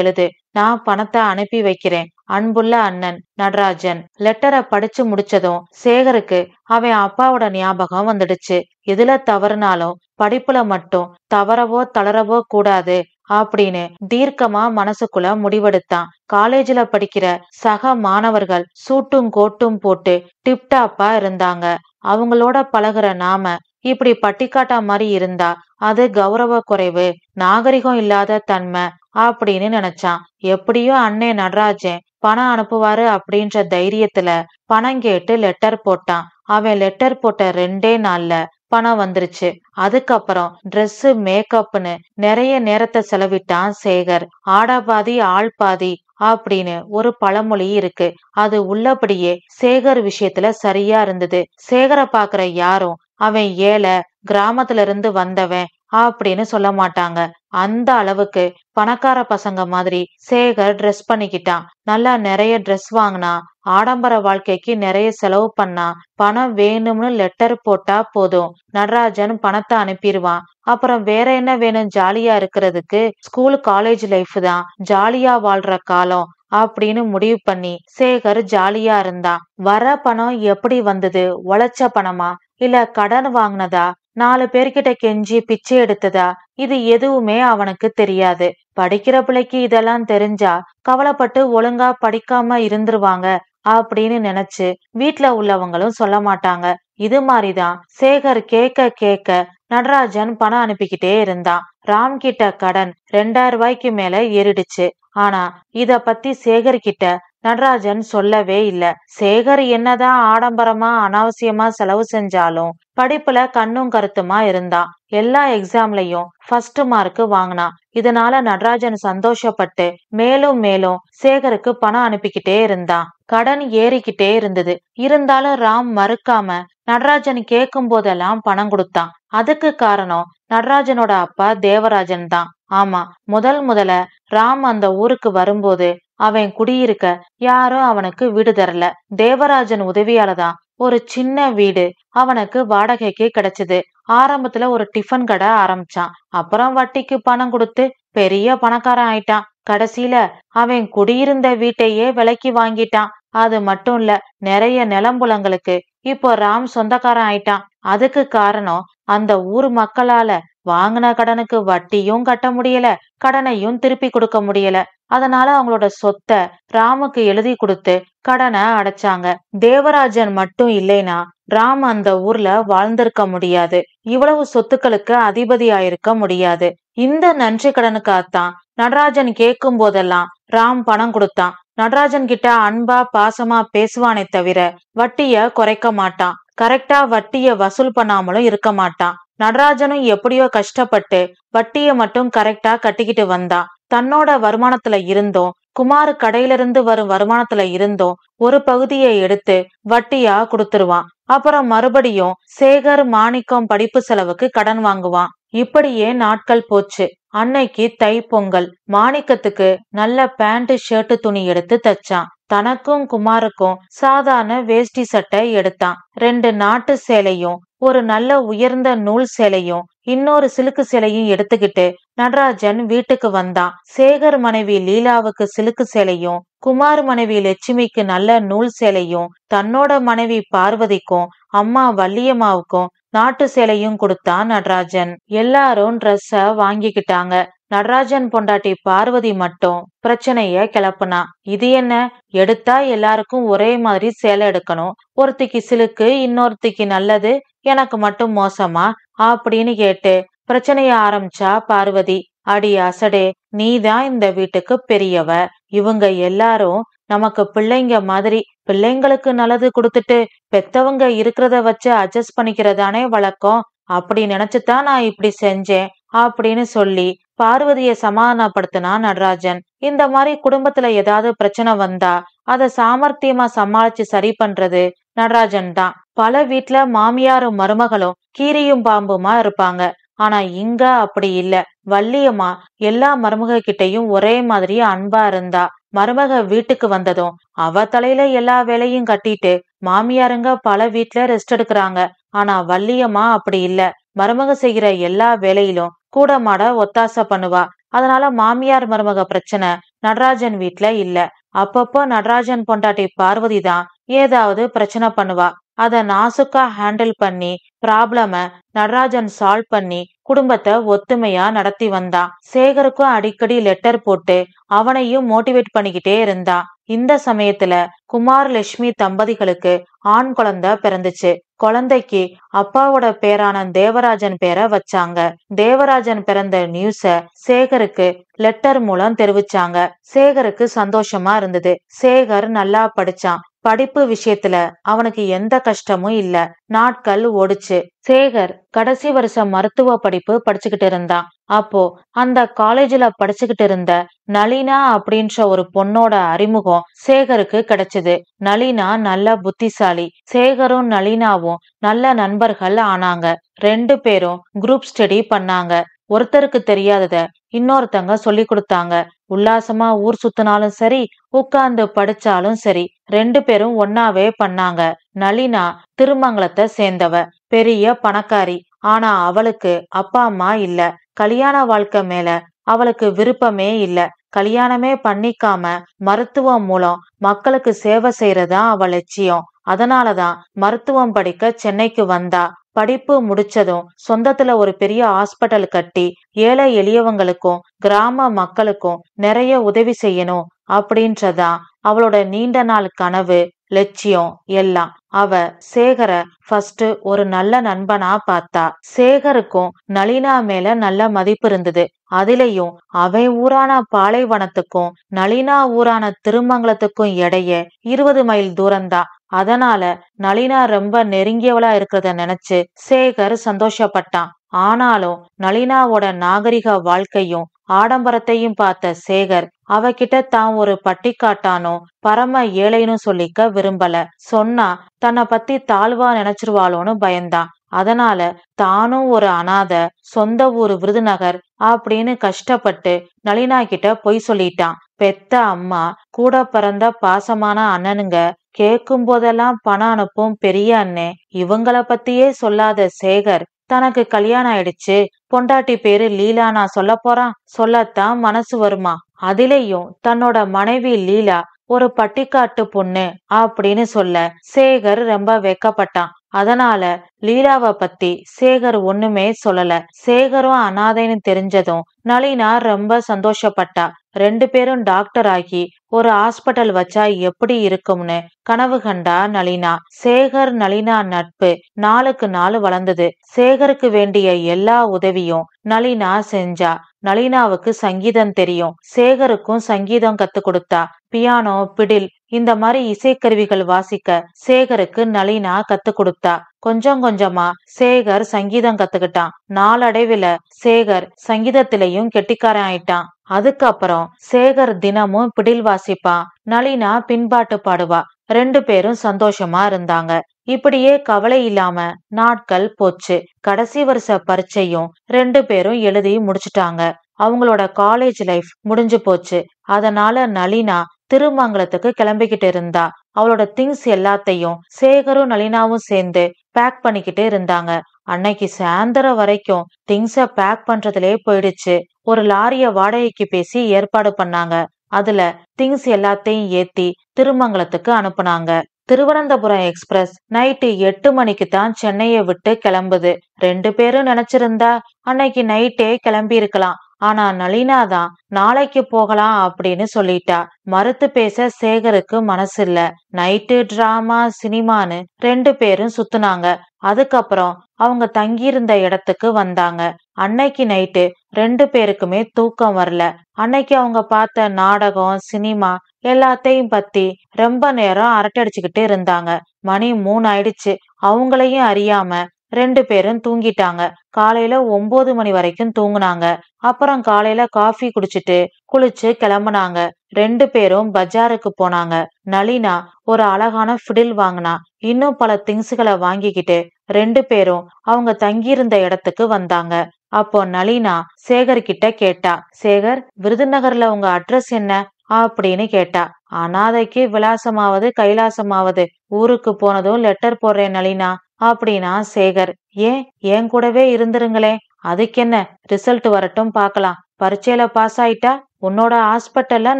A: எழுது நான் பணத்தை அனுப்பி வைக்கிறேன் அன்புள்ள அண்ணன் நடராஜன் லெட்டரை படிச்சு முடிச்சதும் சேகருக்கு அவன் அப்பாவோட ஞாபகம் வந்துடுச்சு எதுல தவறுனாலும் படிப்புல மட்டும் தவறவோ தளரவோ கூடாது அப்படின்னு தீர்க்கமா மனசுக்குள்ள முடிவெடுத்தான் காலேஜ்ல படிக்கிற சக மாணவர்கள் சூட்டும் கோட்டும் போட்டு டிப்டாப்பா இருந்தாங்க அவங்களோட பழகுற நாம இப்படி பட்டிக்காட்டா மாதிரி இருந்தா அது கௌரவ குறைவு நாகரிகம் இல்லாத தன்மை அப்படின்னு நினைச்சான் எப்படியோ அண்ணே நடராஜன் பணம் அனுப்புவாரு அப்படின்ற தைரியத்துல பணம் கேட்டு லெட்டர் போட்டான் அவன் லெட்டர் போட்ட ரெண்டே நாள்ல பணம் வந்துருச்சு அதுக்கப்புறம் ட்ரெஸ் மேக்கப்னு நிறைய நேரத்தை செலவிட்டான் சேகர் ஆடாபாதி ஆள் பாதி அப்படின்னு ஒரு பழமொழி இருக்கு அது உள்ளபடியே சேகர் விஷயத்துல சரியா இருந்தது சேகரை பாக்குற யாரும் அவன் ஏழை கிராமத்துல இருந்து வந்தவன் அப்படின்னு சொல்ல மாட்டாங்க அந்த அளவுக்கு பணக்கார பசங்க மாதிரி சேகர் ட்ரெஸ் பண்ணிக்கிட்டான் நல்லா நிறைய ட்ரெஸ் வாங்கினா ஆடம்பர வாழ்க்கைக்கு நிறைய செலவு பண்ணா பணம் வேணும்னு லெட்டர் போட்டா போதும் நடராஜன் பணத்தை அனுப்பிடுவான் அப்புறம் வேற என்ன வேணும் ஜாலியா இருக்கிறதுக்கு ஸ்கூல் காலேஜ் லைஃப் தான் ஜாலியா வாழ்ற காலம் அப்படின்னு முடிவு பண்ணி சேகர் ஜாலியா இருந்தான் வர பணம் எப்படி வந்தது உழைச்ச பணமா இல்ல கடன் வாங்கினதா நாலு பேர்கிட்ட கெஞ்சி பிச்சை எடுத்ததா இது எதுவுமே அவனுக்கு தெரியாது படிக்கிற பிள்ளைக்கு இதெல்லாம் தெரிஞ்சா கவலைப்பட்டு ஒழுங்கா படிக்காம இருந்துருவாங்க அப்படின்னு நினைச்சு வீட்ல உள்ளவங்களும் சொல்ல மாட்டாங்க இது மாதிரிதான் சேகர் கேட்க கேட்க நடராஜன் பணம் அனுப்பிக்கிட்டே இருந்தான் ராம் கிட்ட கடன் ரெண்டாயிரம் ரூபாய்க்கு மேல ஏறிடுச்சு ஆனா இத பத்தி சேகர் கிட்ட நடராஜன் சொல்லவே இல்ல சேகர் என்னதான் ஆடம்பரமா அனாவசியமா செலவு செஞ்சாலும் படிப்புல கண்ணும் கருத்துமா இருந்தான் எல்லா எக்ஸாம்லயும் ஃபர்ஸ்ட் மார்க் வாங்கினான் இதனால நடராஜன் சந்தோஷப்பட்டு மேலும் மேலும் சேகருக்கு பணம் அனுப்பிக்கிட்டே இருந்தான் கடன் ஏறிக்கிட்டே இருந்தது இருந்தாலும் ராம் மறுக்காம நடராஜன் கேக்கும் போதெல்லாம் பணம் கொடுத்தான் அதுக்கு காரணம் நடராஜனோட அப்பா தேவராஜன் தான் ஆமா முதல் முதல்ல ராம் அந்த ஊருக்கு வரும்போது அவன் குடியிருக்க யாரும் அவனுக்கு வீடு தரல தேவராஜன் உதவியால தான் ஒரு சின்ன வீடு அவனுக்கு வாடகைக்கு கிடைச்சது ஆரம்பத்துல ஒரு டிஃபன் கடை ஆரம்பிச்சான் அப்புறம் வட்டிக்கு பணம் கொடுத்து பெரிய பணக்காரன் ஆயிட்டான் கடைசியில அவன் குடியிருந்த வீட்டையே விலைக்கு வாங்கிட்டான் அது மட்டும் இல்ல நிறைய நிலம்புலங்களுக்கு இப்போ ராம் சொந்தக்காரன் ஆயிட்டான் அதுக்கு காரணம் அந்த ஊர் மக்களால வாங்கின கடனுக்கு வட்டியும் கட்ட முடியல கடனையும் திருப்பி கொடுக்க முடியல அதனால அவங்களோட சொத்தை ராமுக்கு எழுதி கொடுத்து கடனை அடைச்சாங்க தேவராஜன் மட்டும் இல்லைனா ராம் அந்த ஊர்ல வாழ்ந்திருக்க முடியாது இவ்வளவு சொத்துக்களுக்கு அதிபதி ஆயிருக்க முடியாது இந்த நன்றி கடனுக்காகத்தான் நடராஜன் கேட்கும் போதெல்லாம் ராம் பணம் கொடுத்தான் நடராஜன் கிட்ட அன்பா பாசமா பேசுவானே தவிர வட்டிய குறைக்க மாட்டான் கரெக்டா வட்டிய வசூல் பண்ணாமலும் இருக்க மாட்டான் நடராஜனும் எப்படியோ கஷ்டப்பட்டு வட்டிய மட்டும் கரெக்டா கட்டிக்கிட்டு வந்தான் தன்னோட வருமானத்துல இருந்தும் குமார் கடையிலிருந்து வரும் வருமானத்துல இருந்தும் ஒரு பகுதியை எடுத்து வட்டியா கொடுத்துருவான் அப்புறம் மறுபடியும் சேகர் மாணிக்கம் படிப்பு செலவுக்கு கடன் வாங்குவான் இப்படியே நாட்கள் போச்சு அன்னைக்கு தை பொங்கல் மாணிக்கத்துக்கு நல்ல பேண்ட் ஷர்ட் துணி எடுத்து தச்சான் தனக்கும் குமாருக்கும் சாதாரண வேஷ்டி சட்டை எடுத்தான் ரெண்டு நாட்டு சேலையும் ஒரு நல்ல உயர்ந்த நூல் சேலையும் இன்னொரு சிலுக்கு சேலையும் எடுத்துக்கிட்டு நடராஜன் வீட்டுக்கு வந்தான் சேகர் மனைவி லீலாவுக்கு சிலுக்கு சேலையும் குமார் மனைவி லட்சுமிக்கு நல்ல நூல் சேலையும் தன்னோட மனைவி பார்வதிக்கும் அம்மா வள்ளியம்மாவுக்கும் நாட்டு சேலையும் கொடுத்தான் நடராஜன் எல்லாரும் ட்ரெஸ்ஸ வாங்கிக்கிட்டாங்க நடராஜன் பொண்டாட்டி பார்வதி மட்டும் பிரச்சனைய கிளப்புனா இது என்ன எடுத்தா எல்லாருக்கும் ஒரே மாதிரி சேலை எடுக்கணும் ஒருத்திக்கு சிலுக்கு இன்னொருத்திக்கு நல்லது எனக்கு மட்டும் மோசமா அப்படின்னு கேட்டு பிரச்சனைய ஆரம்பிச்சா பார்வதி அடி அசடே நீதான் இந்த வீட்டுக்கு பெரியவ இவங்க எல்லாரும் நமக்கு பிள்ளைங்க மாதிரி பிள்ளைங்களுக்கு நல்லது கொடுத்துட்டு பெத்தவங்க இருக்கிறத வச்சு அட்ஜஸ்ட் பண்ணிக்கிறதானே வழக்கம் அப்படி நினைச்சுதான் நான் இப்படி செஞ்சேன் அப்படின்னு சொல்லி பார்வதிய சமாதானப்படுத்தினா நடராஜன் இந்த மாதிரி குடும்பத்துல ஏதாவது பிரச்சனை வந்தா அத சாமர்த்தியமா சமாளிச்சு சரி பண்றது நடராஜன் தான் பல வீட்டுல மாமியாரும் மருமகளும் கீரியும் பாம்புமா இருப்பாங்க ஆனா இங்க அப்படி இல்ல வள்ளியம்மா எல்லா மருமக கிட்டையும் ஒரே மாதிரி அன்பா இருந்தா மருமக வீட்டுக்கு வந்ததும் அவ தலையில எல்லா வேலையும் கட்டிட்டு மாமியாருங்க பல வீட்ல ரெஸ்ட் எடுக்கிறாங்க ஆனா வள்ளியம்மா அப்படி இல்ல மருமக செய்கிற எல்லா வேலையிலும் கூட மாட ஒத்தாச பண்ணுவா அதனால மாமியார் மருமக பிரச்சனை நடராஜன் வீட்ல இல்ல அப்பப்போ நடராஜன் பொண்டாட்டி பார்வதி தான் ஏதாவது பிரச்சனை பண்ணுவா அத நாசுக்கா ஹேண்டில் பண்ணி ப்ராப்ளம நடராஜன் சால்வ் பண்ணி குடும்பத்தை ஒத்துமையா நடத்தி வந்தா சேகருக்கும் அடிக்கடி லெட்டர் போட்டு அவனையும் மோட்டிவேட் பண்ணிக்கிட்டே இருந்தா இந்த சமயத்துல குமார் லட்சுமி தம்பதிகளுக்கு ஆண் குழந்தை பிறந்துச்சு குழந்தைக்கு அப்பாவோட பேரான தேவராஜன் பேரை வச்சாங்க தேவராஜன் பிறந்த நியூஸ சேகருக்கு லெட்டர் மூலம் தெரிவிச்சாங்க சேகருக்கு சந்தோஷமா இருந்தது சேகர் நல்லா படிச்சான் படிப்பு விஷயத்துல அவனுக்கு எந்த கஷ்டமும் இல்ல நாட்கள் ஓடுச்சு சேகர் கடைசி வருஷம் மருத்துவ படிப்பு படிச்சுக்கிட்டு இருந்தான் அப்போ அந்த காலேஜ்ல படிச்சுக்கிட்டு இருந்த நளினா அப்படின்ற ஒரு பொண்ணோட அறிமுகம் சேகருக்கு கிடைச்சது நளினா நல்ல புத்திசாலி சேகரும் நளினாவும் நல்ல நண்பர்கள் ஆனாங்க ரெண்டு பேரும் குரூப் ஸ்டடி பண்ணாங்க ஒருத்தருக்கு தெரியாதத இன்னொருத்தங்க சொல்லி கொடுத்தாங்க உல்லாசமா ஊர் சுத்தினாலும் சரி உட்கார்ந்து படிச்சாலும் சரி ரெண்டு பேரும் ஒன்னாவே பண்ணாங்க நளினா திருமங்கலத்தை சேர்ந்தவ பெரிய பணக்காரி ஆனா அவளுக்கு அப்பா அம்மா இல்ல கல்யாண வாழ்க்கை மேல அவளுக்கு விருப்பமே இல்ல கல்யாணமே பண்ணிக்காம மருத்துவம் மூலம் மக்களுக்கு சேவை செய்யறதா அவ லட்சியம் அதனாலதான் மருத்துவம் படிக்க சென்னைக்கு வந்தா படிப்பு முடிச்சதும் சொந்தத்துல ஒரு பெரிய ஹாஸ்பிட்டல் கட்டி ஏழை எளியவங்களுக்கும் கிராம மக்களுக்கும் நிறைய உதவி செய்யணும் அப்படின்றதான் அவளோட நீண்ட நாள் கனவு லட்சியம் எல்லாம் அவ சேகர ஃபர்ஸ்ட் ஒரு நல்ல நண்பனா பார்த்தா சேகருக்கும் நளினா மேல நல்ல மதிப்பு இருந்தது அதுலயும் அவை ஊரான பாலைவனத்துக்கும் நளினா ஊரான திருமங்கலத்துக்கும் இடையே இருபது மைல் தூரம்தான் அதனால நளினா ரொம்ப நெருங்கியவளா இருக்கிறத நினைச்சு சேகர் சந்தோஷப்பட்டான் ஆனாலும் நளினாவோட நாகரிக வாழ்க்கையும் ஆடம்பரத்தையும் பார்த்த சேகர் அவகிட்ட தான் ஒரு பட்டிக்காட்டானோ பரம ஏழைன்னு சொல்லிக்க விரும்பல சொன்னா தன்னை பத்தி தாழ்வா நினைச்சிருவாளோன்னு பயந்தான் அதனால தானும் ஒரு அனாத சொந்த ஊர் விருதுநகர் அப்படின்னு கஷ்டப்பட்டு நளினா கிட்ட பொய் சொல்லிட்டான் பெத்த அம்மா கூட பிறந்த பாசமான அண்ணனுங்க கேக்கும் போதெல்லாம் பணம் அனுப்பும் பெரிய அண்ணே இவங்கள பத்தியே சொல்லாத சேகர் தனக்கு கல்யாணம் ஆயிடுச்சு பொண்டாட்டி பேரு லீலா நான் சொல்ல போறான் சொல்லத்தான் மனசு வருமா அதிலேயும் தன்னோட மனைவி லீலா ஒரு பட்டிக்காட்டு பொண்ணு அப்படின்னு சொல்ல சேகர் ரொம்ப வெக்கப்பட்டான் அதனால லீலாவை பத்தி சேகர் ஒண்ணுமே சொல்லல சேகரும் அனாதைன்னு தெரிஞ்சதும் நளினா ரொம்ப சந்தோஷப்பட்டா ரெண்டு பேரும் டாக்டர் ஆகி ஒரு ஹாஸ்பிட்டல் வச்சா எப்படி இருக்கும்னு கனவு கண்டா நளினா சேகர் நளினா நட்பு நாளுக்கு நாள் வளர்ந்தது சேகருக்கு வேண்டிய எல்லா உதவியும் நளினா செஞ்சா நளினாவுக்கு சங்கீதம் தெரியும் சேகருக்கும் சங்கீதம் கத்து கொடுத்தா பியானோ பிடில் இந்த மாதிரி இசைக்கருவிகள் வாசிக்க சேகருக்கு நளினா கத்து கொடுத்தா கொஞ்சம் கொஞ்சமா சேகர் சங்கீதம் கத்துக்கிட்டான் நாளடைவுல சேகர் சங்கீதத்திலையும் கெட்டிக்காரன் ஆயிட்டான் அதுக்கப்புறம் சேகர் தினமும் பிடில் வாசிப்பான் நளினா பின்பாட்டு பாடுவா ரெண்டு பேரும் சந்தோஷமா இருந்தாங்க இப்படியே கவலை இல்லாம நாட்கள் போச்சு கடைசி வருஷ பரீட்சையும் ரெண்டு பேரும் எழுதி முடிச்சிட்டாங்க அவங்களோட காலேஜ் லைஃப் முடிஞ்சு போச்சு அதனால நளினா திருமங்கலத்துக்கு கிளம்பிக்கிட்டு இருந்தா அவளோட திங்ஸ் எல்லாத்தையும் சேகரும் நளினாவும் சேர்ந்து பேக் பண்ணிக்கிட்டு இருந்தாங்க அன்னைக்கு சாயந்தரம் வரைக்கும் திங்ஸ பேக் பண்றதுலே போயிடுச்சு ஒரு லாரிய வாடகைக்கு பேசி ஏற்பாடு பண்ணாங்க அதுல திங்ஸ் எல்லாத்தையும் ஏத்தி திருமங்கலத்துக்கு அனுப்புனாங்க திருவனந்தபுரம் எக்ஸ்பிரஸ் நைட்டு எட்டு மணிக்கு தான் சென்னையை விட்டு கிளம்புது ரெண்டு பேரும் நினைச்சிருந்தா அன்னைக்கு நைட்டே கிளம்பி இருக்கலாம் ஆனா நளினா தான் நாளைக்கு போகலாம் அப்படின்னு சொல்லிட்டா மறுத்து பேச சேகருக்கு மனசு இல்ல நைட்டு டிராமா சினிமான்னு ரெண்டு பேரும் சுத்துனாங்க அதுக்கப்புறம் அவங்க தங்கியிருந்த இடத்துக்கு வந்தாங்க அன்னைக்கு நைட்டு ரெண்டு பேருக்குமே தூக்கம் வரல அன்னைக்கு அவங்க பார்த்த நாடகம் சினிமா எல்லாத்தையும் பத்தி ரொம்ப நேரம் அரட்டடிச்சுக்கிட்டு இருந்தாங்க மணி மூணு ஆயிடுச்சு அவங்களையும் அறியாம ரெண்டு பேரும் தூங்கிட்டாங்க காலையில ஒன்பது மணி வரைக்கும் தூங்குனாங்க அப்புறம் காலையில காஃபி குடிச்சிட்டு குளிச்சு கிளம்புனாங்க ரெண்டு பேரும் பஜாருக்கு போனாங்க நளினா ஒரு அழகான ஃபிடில் வாங்கினா இன்னும் பல திங்ஸுகளை வாங்கிக்கிட்டு ரெண்டு பேரும் அவங்க தங்கியிருந்த இடத்துக்கு வந்தாங்க அப்போ நளினா சேகர் கிட்ட கேட்டா சேகர் விருதுநகர்ல உங்க அட்ரஸ் என்ன அப்படின்னு கேட்டா அனாதைக்கு விலாசமாவது கைலாசமாவது ஊருக்கு போனதும் லெட்டர் போடுறேன் நளினா அப்படின்னா சேகர் ஏன் என் கூடவே இருந்துருங்களே அதுக்கென்ன ரிசல்ட் வரட்டும் பார்க்கலாம் பரீட்சையில பாஸ் ஆயிட்டா உன்னோட ஹாஸ்பிட்டல்ல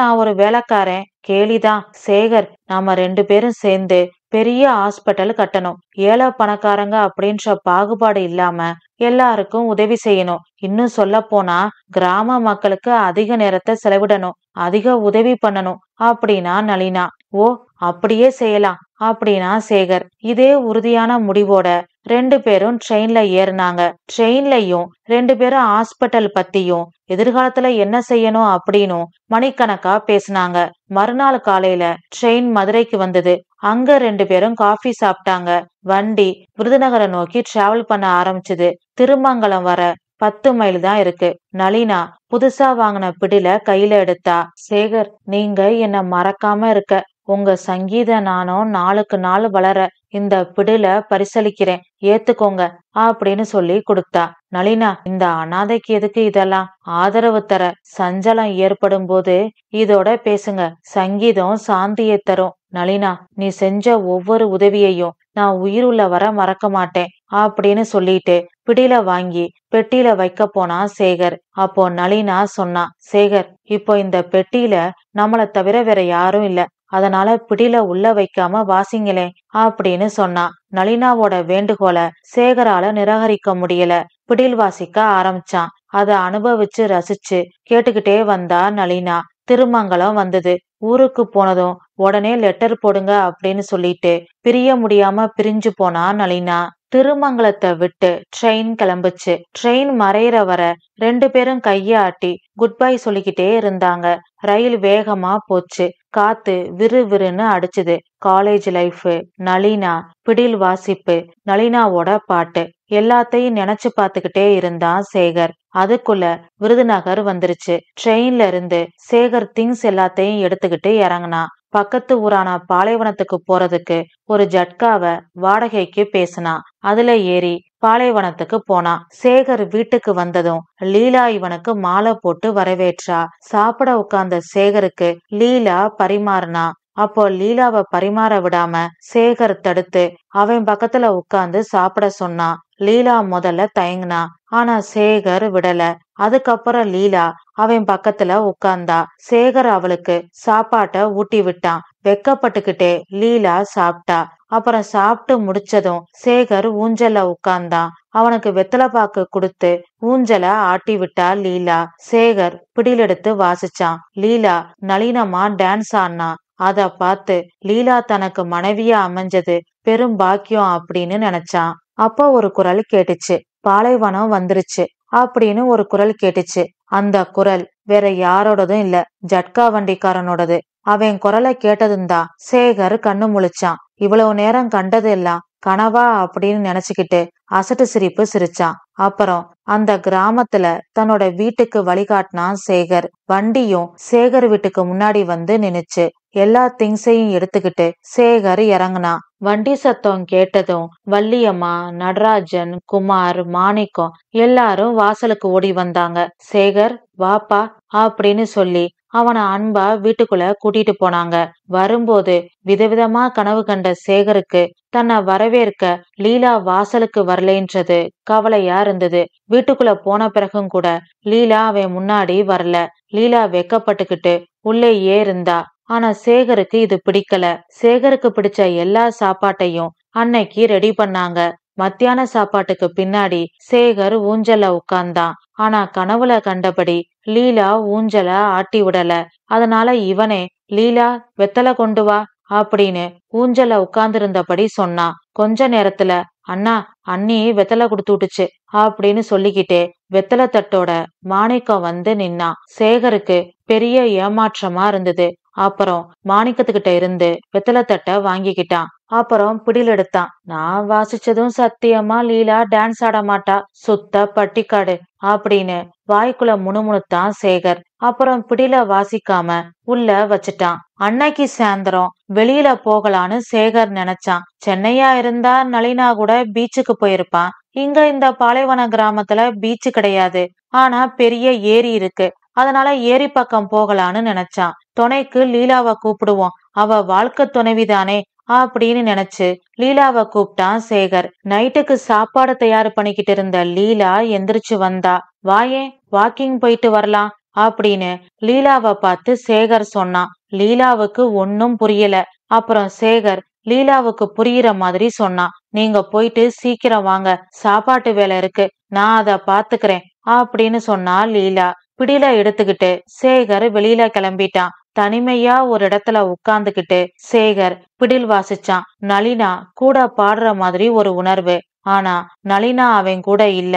A: நான் ஒரு வேலைக்காரன் கேலிதான் சேகர் நாம ரெண்டு பேரும் சேர்ந்து பெரிய ஹாஸ்பிட்டல் கட்டணும் ஏழை பணக்காரங்க அப்படின்ற பாகுபாடு இல்லாம எல்லாருக்கும் உதவி செய்யணும் இன்னும் சொல்ல போனா கிராம மக்களுக்கு அதிக நேரத்தை செலவிடணும் அதிக உதவி பண்ணணும் அப்படின்னா நளினா ஓ அப்படியே செய்யலாம் அப்படின்னா சேகர் இதே உறுதியான முடிவோட ரெண்டு பேரும் ட்ரெயின்ல ஏறினாங்க ட்ரெயின்லயும் ரெண்டு பேரும் ஹாஸ்பிட்டல் பத்தியும் எதிர்காலத்துல என்ன செய்யணும் அப்படின்னும் மணிக்கணக்கா பேசினாங்க மறுநாள் காலையில ட்ரெயின் மதுரைக்கு வந்தது அங்க ரெண்டு பேரும் காஃபி சாப்பிட்டாங்க வண்டி விருதுநகரை நோக்கி டிராவல் பண்ண ஆரம்பிச்சது திருமங்கலம் வர பத்து மைல் தான் இருக்கு நளினா புதுசா வாங்கின பிடில கையில எடுத்தா சேகர் நீங்க என்ன மறக்காம இருக்க உங்க சங்கீத நானும் நாளுக்கு நாள் வளர இந்த பிடில பரிசளிக்கிறேன் ஏத்துக்கோங்க அப்படின்னு சொல்லி கொடுத்தா நளினா இந்த அனாதைக்கு எதுக்கு இதெல்லாம் ஆதரவு தர சஞ்சலம் ஏற்படும் போது இதோட பேசுங்க சங்கீதம் சாந்தியை தரும் நளினா நீ செஞ்ச ஒவ்வொரு உதவியையும் நான் உயிர் உள்ள வர மறக்க மாட்டேன் அப்படின்னு சொல்லிட்டு பிடியில வாங்கி பெட்டியில வைக்க போனா சேகர் அப்போ நளினா சொன்னா சேகர் இப்போ இந்த பெட்டியில நம்மளை தவிர வேற யாரும் இல்ல அதனால பிடியில உள்ள வைக்காம வாசிங்களே அப்படின்னு சொன்னா நளினாவோட வேண்டுகோளை சேகரால நிராகரிக்க முடியல பிடில் வாசிக்க ஆரம்பிச்சான் அதை அனுபவிச்சு ரசிச்சு கேட்டுக்கிட்டே வந்தா நளினா திருமங்கலம் வந்தது ஊருக்கு போனதும் உடனே லெட்டர் போடுங்க அப்படின்னு சொல்லிட்டு பிரிய முடியாம பிரிஞ்சு போனா நளினா திருமங்கலத்தை விட்டு ட்ரெயின் கிளம்புச்சு ட்ரெயின் மறையிற வர ரெண்டு பேரும் கையாட்டி குட் பை சொல்லிக்கிட்டே இருந்தாங்க ரயில் வேகமா போச்சு காத்து விறு விறுன்னு அடிச்சுது காலேஜ் லைஃப் நளினா பிடில் வாசிப்பு நளினாவோட பாட்டு எல்லாத்தையும் நினைச்சு பார்த்துக்கிட்டே இருந்தான் சேகர் அதுக்குள்ள விருதுநகர் வந்துருச்சு ட்ரெயின்ல இருந்து சேகர் திங்ஸ் எல்லாத்தையும் எடுத்துக்கிட்டு இறங்கினான் பக்கத்து ஊரான பாலைவனத்துக்கு போறதுக்கு ஒரு ஜட்காவை வாடகைக்கு பேசினான் அதுல ஏறி பாலைவனத்துக்கு போனான் சேகர் வீட்டுக்கு வந்ததும் லீலா இவனுக்கு மாலை போட்டு வரவேற்றா சாப்பிட உட்கார்ந்த சேகருக்கு லீலா பரிமாறினா அப்போ லீலாவை பரிமாற விடாம சேகர் தடுத்து அவன் பக்கத்துல உட்கார்ந்து சாப்பிட சொன்னான் லீலா முதல்ல தயங்கினா ஆனா சேகர் விடல அதுக்கப்புறம் லீலா அவன் பக்கத்துல உட்கார்ந்தா சேகர் அவளுக்கு சாப்பாட்ட ஊட்டி விட்டான் வெக்கப்பட்டுக்கிட்டே லீலா சாப்பிட்டா அப்புறம் சாப்பிட்டு முடிச்சதும் சேகர் ஊஞ்சல்ல உட்கார்ந்தான் அவனுக்கு வெத்தலை பாக்கு கொடுத்து ஊஞ்சல ஆட்டி விட்டா லீலா சேகர் பிடிலெடுத்து வாசிச்சான் லீலா நளினமா டான்ஸ் ஆனா அத பார்த்து லீலா தனக்கு மனைவியா அமைஞ்சது பெரும் பாக்கியம் அப்படின்னு நினைச்சான் அப்போ ஒரு குரல் கேட்டுச்சு பாலைவனம் வந்துருச்சு அப்படின்னு ஒரு குரல் கேட்டுச்சு அந்த குரல் வேற யாரோடதும் இல்ல ஜட்கா வண்டிக்காரனோடது அவன் குரலை கேட்டதுந்தா சேகர் கண்ணு முழிச்சான் இவ்வளவு நேரம் கண்டதெல்லாம் கனவா அப்படின்னு நினைச்சுக்கிட்டு அசட்டு சிரிப்பு சிரிச்சான் அப்புறம் அந்த கிராமத்துல தன்னோட வீட்டுக்கு வழிகாட்டினான் சேகர் வண்டியும் சேகர் வீட்டுக்கு முன்னாடி வந்து நின்னுச்சு எல்லா திங்ஸையும் எடுத்துக்கிட்டு சேகர் இறங்குனான் வண்டி சத்தம் கேட்டதும் வள்ளியம்மா நடராஜன் குமார் மாணிக்கம் எல்லாரும் வாசலுக்கு ஓடி வந்தாங்க சேகர் வாப்பா அப்படின்னு சொல்லி அவனை அன்பா வீட்டுக்குள்ள கூட்டிட்டு போனாங்க வரும்போது விதவிதமா கனவு கண்ட சேகருக்கு தன்னை வரவேற்க லீலா வாசலுக்கு வரலைன்றது கவலையா இருந்தது வீட்டுக்குள்ள போன பிறகும் கூட லீலா அவன் முன்னாடி வரல லீலா வெக்கப்பட்டுக்கிட்டு உள்ளேயே இருந்தா ஆனா சேகருக்கு இது பிடிக்கல சேகருக்கு பிடிச்ச எல்லா சாப்பாட்டையும் அன்னைக்கு ரெடி பண்ணாங்க மத்தியான சாப்பாட்டுக்கு பின்னாடி சேகர் ஊஞ்சல உட்கார்ந்தான் ஆனா கனவுல கண்டபடி லீலா ஊஞ்சல ஆட்டி விடல அதனால இவனே லீலா வெத்தலை கொண்டு வா அப்படின்னு ஊஞ்சல உட்கார்ந்திருந்தபடி சொன்னான் கொஞ்ச நேரத்துல அண்ணா அண்ணி வெத்தலை கொடுத்து விட்டுச்சு அப்படின்னு சொல்லிக்கிட்டே வெத்தலை தட்டோட மாணிக்கம் வந்து நின்னான் சேகருக்கு பெரிய ஏமாற்றமா இருந்தது அப்புறம் மாணிக்கத்துக்கிட்ட இருந்து வெத்தலை தட்டை வாங்கிக்கிட்டான் அப்புறம் பிடியில் எடுத்தான் நான் வாசிச்சதும் சத்தியமா லீலா டான்ஸ் ஆட மாட்டா சுத்த பட்டிக்காடு அப்படின்னு வாய்க்குள்ள முணுமுணுத்தான் சேகர் அப்புறம் பிடில வாசிக்காம உள்ள வச்சுட்டான் அன்னைக்கு சாயந்தரம் வெளியில போகலான்னு சேகர் நினைச்சான் சென்னையா இருந்தா நளினா கூட பீச்சுக்கு போயிருப்பான் இங்க இந்த பாலைவன கிராமத்துல பீச்சு கிடையாது ஆனா பெரிய ஏரி இருக்கு அதனால ஏரி பக்கம் போகலான்னு நினைச்சான் துணைக்கு லீலாவை கூப்பிடுவோம் அவ வாழ்க்கை துணைவிதானே அப்படின்னு நினைச்சு லீலாவை கூப்பிட்டான் சேகர் நைட்டுக்கு சாப்பாடு தயார் பண்ணிக்கிட்டு இருந்த லீலா எந்திரிச்சு வந்தா வாயே வாக்கிங் போயிட்டு வரலாம் அப்படின்னு லீலாவை பார்த்து சேகர் சொன்னான் லீலாவுக்கு ஒன்னும் புரியல அப்புறம் சேகர் லீலாவுக்கு புரியுற மாதிரி சொன்னான் நீங்க போயிட்டு சீக்கிரம் வாங்க சாப்பாட்டு வேலை இருக்கு நான் அத பாத்துக்கிறேன் அப்படின்னு சொன்னா லீலா பிடியில எடுத்துக்கிட்டு சேகர் வெளியில கிளம்பிட்டான் தனிமையா ஒரு இடத்துல உட்கார்ந்துகிட்டு சேகர் பிடில் வாசிச்சான் நளினா கூட பாடுற மாதிரி ஒரு உணர்வு ஆனா நளினா அவன் கூட இல்ல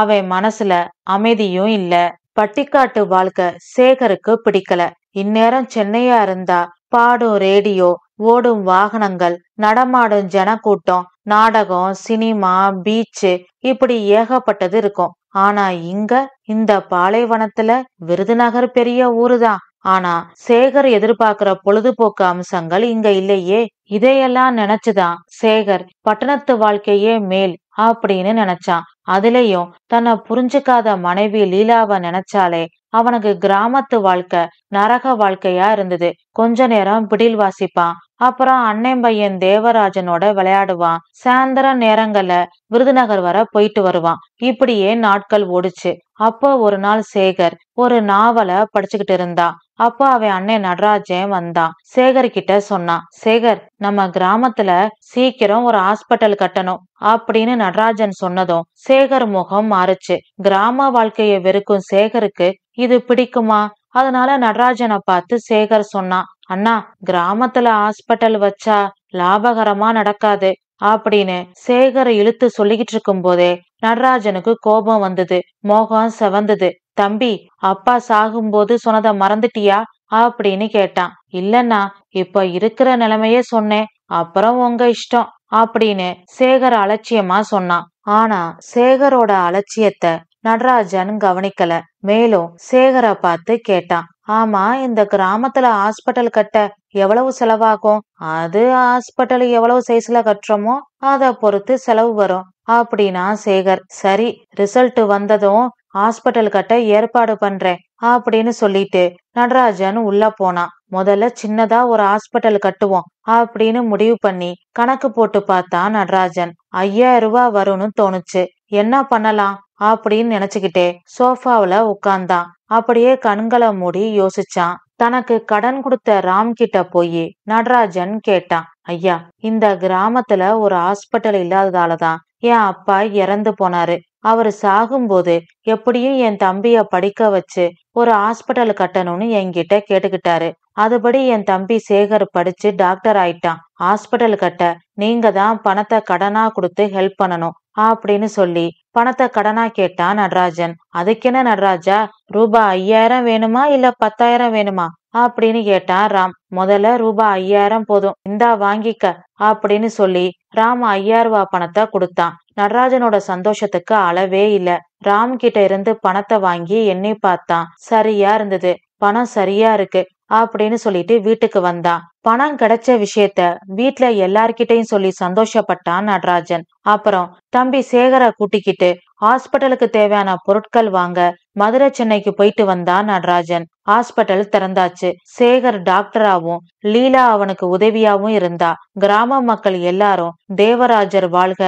A: அவன் மனசுல அமைதியும் இல்ல பட்டிக்காட்டு வாழ்க்கை சேகருக்கு பிடிக்கல இந்நேரம் சென்னையா இருந்தா பாடும் ரேடியோ ஓடும் வாகனங்கள் நடமாடும் ஜனக்கூட்டம் நாடகம் சினிமா பீச்சு இப்படி ஏகப்பட்டது இருக்கும் ஆனா இங்க இந்த பாலைவனத்துல விருதுநகர் பெரிய ஊருதான் ஆனா சேகர் எதிர்பார்க்கிற பொழுதுபோக்கு அம்சங்கள் இங்க இல்லையே இதையெல்லாம் நினைச்சுதான் சேகர் பட்டணத்து வாழ்க்கையே மேல் அப்படின்னு நினைச்சான் அதுலயும் தன்னை புரிஞ்சுக்காத மனைவி லீலாவை நினைச்சாலே அவனுக்கு கிராமத்து வாழ்க்கை நரக வாழ்க்கையா இருந்தது கொஞ்ச நேரம் பிடில் வாசிப்பான் அப்புறம் அன்னை பையன் தேவராஜனோட விளையாடுவான் சாயந்தர நேரங்கள்ல விருதுநகர் வர போயிட்டு வருவான் இப்படியே நாட்கள் ஓடுச்சு அப்போ ஒரு நாள் சேகர் ஒரு நாவல படிச்சுக்கிட்டு இருந்தான் அப்போ அவன் அண்ணன் நடராஜன் வந்தான் சேகர் கிட்ட சொன்னான் சேகர் நம்ம கிராமத்துல சீக்கிரம் ஒரு ஹாஸ்பிட்டல் கட்டணும் அப்படின்னு நடராஜன் சொன்னதும் சேகர் முகம் மாறுச்சு கிராம வாழ்க்கையை வெறுக்கும் சேகருக்கு இது பிடிக்குமா அதனால நடராஜனை பார்த்து சேகர் சொன்னான் அண்ணா கிராமத்துல ஹாஸ்பிட்டல் வச்சா லாபகரமா நடக்காது அப்படின்னு சேகரை இழுத்து சொல்லிக்கிட்டு இருக்கும் போதே நடராஜனுக்கு கோபம் வந்தது மோகம் செவந்தது தம்பி அப்பா சாகும்போது சொன்னதை மறந்துட்டியா அப்படின்னு கேட்டான் இல்லைன்னா இப்ப இருக்கிற நிலைமையே சொன்னேன் அப்புறம் உங்க இஷ்டம் அப்படின்னு சேகர் அலட்சியமா சொன்னான் ஆனா சேகரோட அலட்சியத்தை நடராஜன் கவனிக்கல மேலும் சேகரை பார்த்து கேட்டான் ஆமா இந்த கிராமத்துல ஹாஸ்பிட்டல் கட்ட எவ்வளவு செலவாகும் அது ஹாஸ்பிட்டல் எவ்வளவு சைஸ்ல கட்டுறோமோ அத பொறுத்து செலவு வரும் அப்படின்னா சேகர் சரி ரிசல்ட் வந்ததும் ஹாஸ்பிட்டல் கட்ட ஏற்பாடு பண்றேன் அப்படின்னு சொல்லிட்டு நடராஜன் உள்ள போனான் முதல்ல சின்னதா ஒரு ஹாஸ்பிட்டல் கட்டுவோம் அப்படின்னு முடிவு பண்ணி கணக்கு போட்டு பார்த்தா நடராஜன் ஐயாயிரம் ரூபாய் வரும்னு தோணுச்சு என்ன பண்ணலாம் அப்படின்னு நினைச்சுக்கிட்டே சோஃபாவில உட்கார்ந்தான் அப்படியே கண்களை மூடி யோசிச்சான் தனக்கு கடன் கொடுத்த ராம் கிட்ட போய் நடராஜன் கேட்டான் ஐயா இந்த கிராமத்துல ஒரு ஹாஸ்பிட்டல் இல்லாததாலதான் என் அப்பா இறந்து போனாரு அவர் சாகும்போது எப்படியும் என் தம்பிய படிக்க வச்சு ஒரு ஹாஸ்பிட்டல் கட்டணும்னு என்கிட்ட கேட்டுக்கிட்டாரு அதுபடி என் தம்பி சேகர் படிச்சு டாக்டர் ஆயிட்டான் ஹாஸ்பிட்டல் கட்ட நீங்க தான் பணத்தை கடனா கொடுத்து ஹெல்ப் பண்ணணும் அப்படின்னு சொல்லி பணத்தை கடனா கேட்டான் நடராஜன் அதுக்கென்ன நடராஜா ரூபா ஐயாயிரம் வேணுமா இல்ல பத்தாயிரம் வேணுமா அப்படின்னு கேட்டான் ராம் முதல்ல ரூபா ஐயாயிரம் போதும் இந்தா வாங்கிக்க அப்படின்னு சொல்லி ராம் ஐயாயிரம் ரூபா பணத்தை கொடுத்தான் நடராஜனோட சந்தோஷத்துக்கு அளவே இல்ல ராம் கிட்ட இருந்து பணத்தை வாங்கி எண்ணி பார்த்தான் சரியா இருந்தது பணம் சரியா இருக்கு அப்படின்னு சொல்லிட்டு வீட்டுக்கு வந்தான் பணம் கிடைச்ச விஷயத்த வீட்ல எல்லார்கிட்டையும் சொல்லி சந்தோஷப்பட்டான் நடராஜன் அப்புறம் தம்பி சேகர கூட்டிக்கிட்டு ஹாஸ்பிட்டலுக்கு தேவையான பொருட்கள் வாங்க மதுரை சென்னைக்கு போயிட்டு வந்தான் நடராஜன் ஹாஸ்பிட்டல் திறந்தாச்சு சேகர் டாக்டராவும் லீலா அவனுக்கு உதவியாவும் இருந்தா கிராம மக்கள் எல்லாரும் தேவராஜர் வாழ்க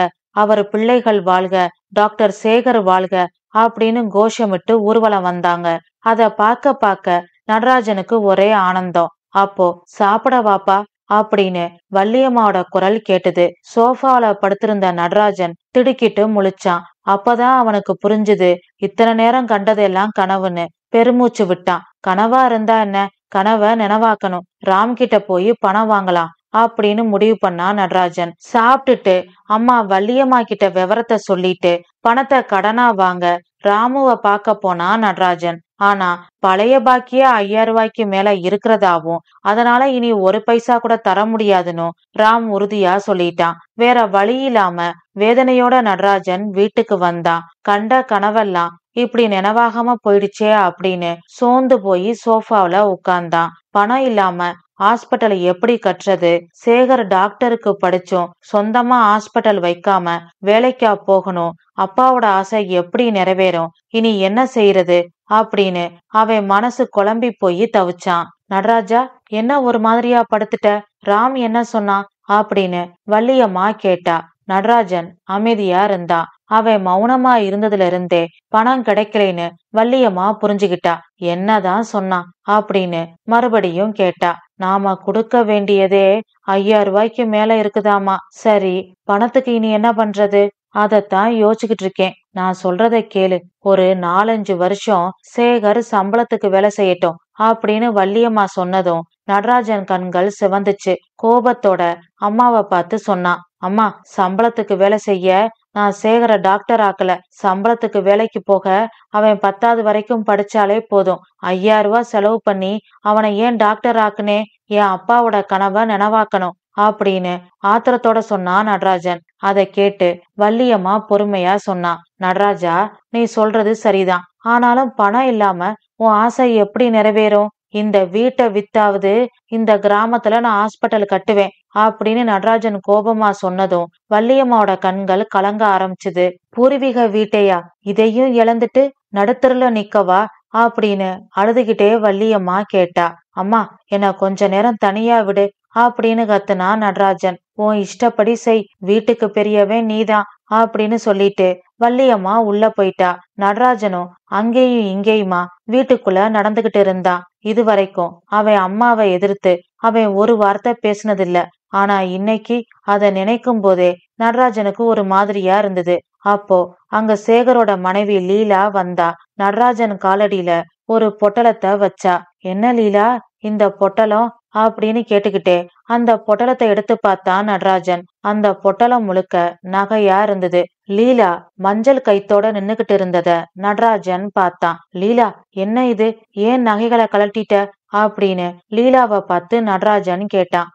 A: அவர் பிள்ளைகள் வாழ்க டாக்டர் சேகர் வாழ்க அப்படின்னு கோஷமிட்டு ஊர்வலம் வந்தாங்க அத பார்க்க பார்க்க நடராஜனுக்கு ஒரே ஆனந்தம் அப்போ சாப்பிட வாப்பா அப்படின்னு வள்ளியம்மாவோட குரல் கேட்டது சோஃபால படுத்திருந்த நடராஜன் திடுக்கிட்டு முழிச்சான் அப்பதான் அவனுக்கு புரிஞ்சுது இத்தனை நேரம் கண்டதெல்லாம் கனவுன்னு பெருமூச்சு விட்டான் கனவா இருந்தா என்ன கனவை நினைவாக்கணும் ராம் கிட்ட போய் பணம் வாங்கலாம் அப்படின்னு முடிவு பண்ணா நடராஜன் சாப்பிட்டுட்டு அம்மா வள்ளியம்மா கிட்ட விவரத்தை சொல்லிட்டு பணத்தை கடனா வாங்க ராமுவை பார்க்க போனா நடராஜன் ஆனா பழைய பாக்கிய ஐயாயிரம் ரூபாய்க்கு மேல இருக்கிறதாவும் அதனால இனி ஒரு பைசா கூட தர முடியாதுன்னு ராம் உறுதியா சொல்லிட்டான் வேற வழி இல்லாம வேதனையோட நடராஜன் வீட்டுக்கு வந்தான் கண்ட கனவெல்லாம் இப்படி நினைவாகாம போயிடுச்சே அப்படின்னு சோர்ந்து போய் சோஃபாவில உட்கார்ந்தான் பணம் இல்லாம ஹாஸ்பிட்டல் எப்படி கட்டுறது சேகர் டாக்டருக்கு படிச்சும் சொந்தமா ஹாஸ்பிட்டல் வைக்காம வேலைக்கா போகணும் அப்பாவோட ஆசை எப்படி நிறைவேறும் இனி என்ன செய்யறது அப்படின்னு அவன் மனசு குழம்பி போய் தவிச்சான் நடராஜா என்ன ஒரு மாதிரியா படுத்துட்ட ராம் என்ன சொன்னான் அப்படின்னு வள்ளியம்மா கேட்டா நடராஜன் அமைதியா இருந்தான் அவன் மௌனமா இருந்ததுல இருந்தே பணம் கிடைக்கலைன்னு வள்ளியம்மா புரிஞ்சுகிட்டா என்னதான் சொன்னான் அப்படின்னு மறுபடியும் கேட்டா நாம கொடுக்க வேண்டியதே ஐயாயிரம் ரூபாய்க்கு மேல இருக்குதாமா சரி பணத்துக்கு இனி என்ன பண்றது அதைத்தான் யோசிச்சுக்கிட்டு இருக்கேன் நான் சொல்றத கேளு ஒரு நாலஞ்சு வருஷம் சேகர் சம்பளத்துக்கு வேலை செய்யட்டும் அப்படின்னு வள்ளியம்மா சொன்னதும் நடராஜன் கண்கள் சிவந்துச்சு கோபத்தோட அம்மாவை பார்த்து சொன்னான் அம்மா சம்பளத்துக்கு வேலை செய்ய நான் சேகர டாக்டர் ஆக்கல சம்பளத்துக்கு வேலைக்கு போக அவன் பத்தாவது வரைக்கும் படிச்சாலே போதும் ஐயாயிரம் ரூபாய் செலவு பண்ணி அவனை ஏன் டாக்டர் ஆக்குனே என் அப்பாவோட கனவை நினைவாக்கணும் அப்படின்னு ஆத்திரத்தோட சொன்னான் நடராஜன் அதை கேட்டு வள்ளியம்மா பொறுமையா சொன்னான் நடராஜா நீ சொல்றது சரிதான் ஆனாலும் பணம் இல்லாம உன் ஆசை எப்படி நிறைவேறும் இந்த வீட்டை வித்தாவது இந்த கிராமத்துல நான் ஹாஸ்பிட்டல் கட்டுவேன் அப்படின்னு நடராஜன் கோபமா சொன்னதும் வள்ளியம்மாவோட கண்கள் கலங்க ஆரம்பிச்சுது பூர்வீக வீட்டையா இதையும் இழந்துட்டு நடுத்தருல நிக்கவா அப்படின்னு அழுதுகிட்டே வள்ளியம்மா கேட்டா அம்மா என்ன கொஞ்ச நேரம் தனியா விடு அப்படின்னு கத்துனா நடராஜன் உன் இஷ்டப்படி செய் வீட்டுக்கு பெரியவன் நீதான் அப்படின்னு சொல்லிட்டு வள்ளியம்மா உள்ள போயிட்டா நடராஜனும் அங்கேயும் இங்கேயுமா வீட்டுக்குள்ள நடந்துகிட்டு இருந்தான் இது வரைக்கும் அவன் அம்மாவை எதிர்த்து அவன் ஒரு வார்த்தை பேசினதில்ல ஆனா இன்னைக்கு அத நினைக்கும் போதே நடராஜனுக்கு ஒரு மாதிரியா இருந்தது அப்போ அங்க சேகரோட மனைவி லீலா வந்தா நடராஜன் காலடியில ஒரு பொட்டலத்தை வச்சா என்ன லீலா இந்த பொட்டலம் அப்படின்னு கேட்டுக்கிட்டே அந்த பொட்டலத்தை எடுத்து பார்த்தான் நடராஜன் அந்த பொட்டலம் முழுக்க நகையா இருந்தது லீலா மஞ்சள் கைத்தோட நின்னுகிட்டு இருந்தத நடராஜன் பார்த்தான் லீலா என்ன இது ஏன் நகைகளை கலட்டிட்ட அப்படின்னு லீலாவை பார்த்து நடராஜன் கேட்டான்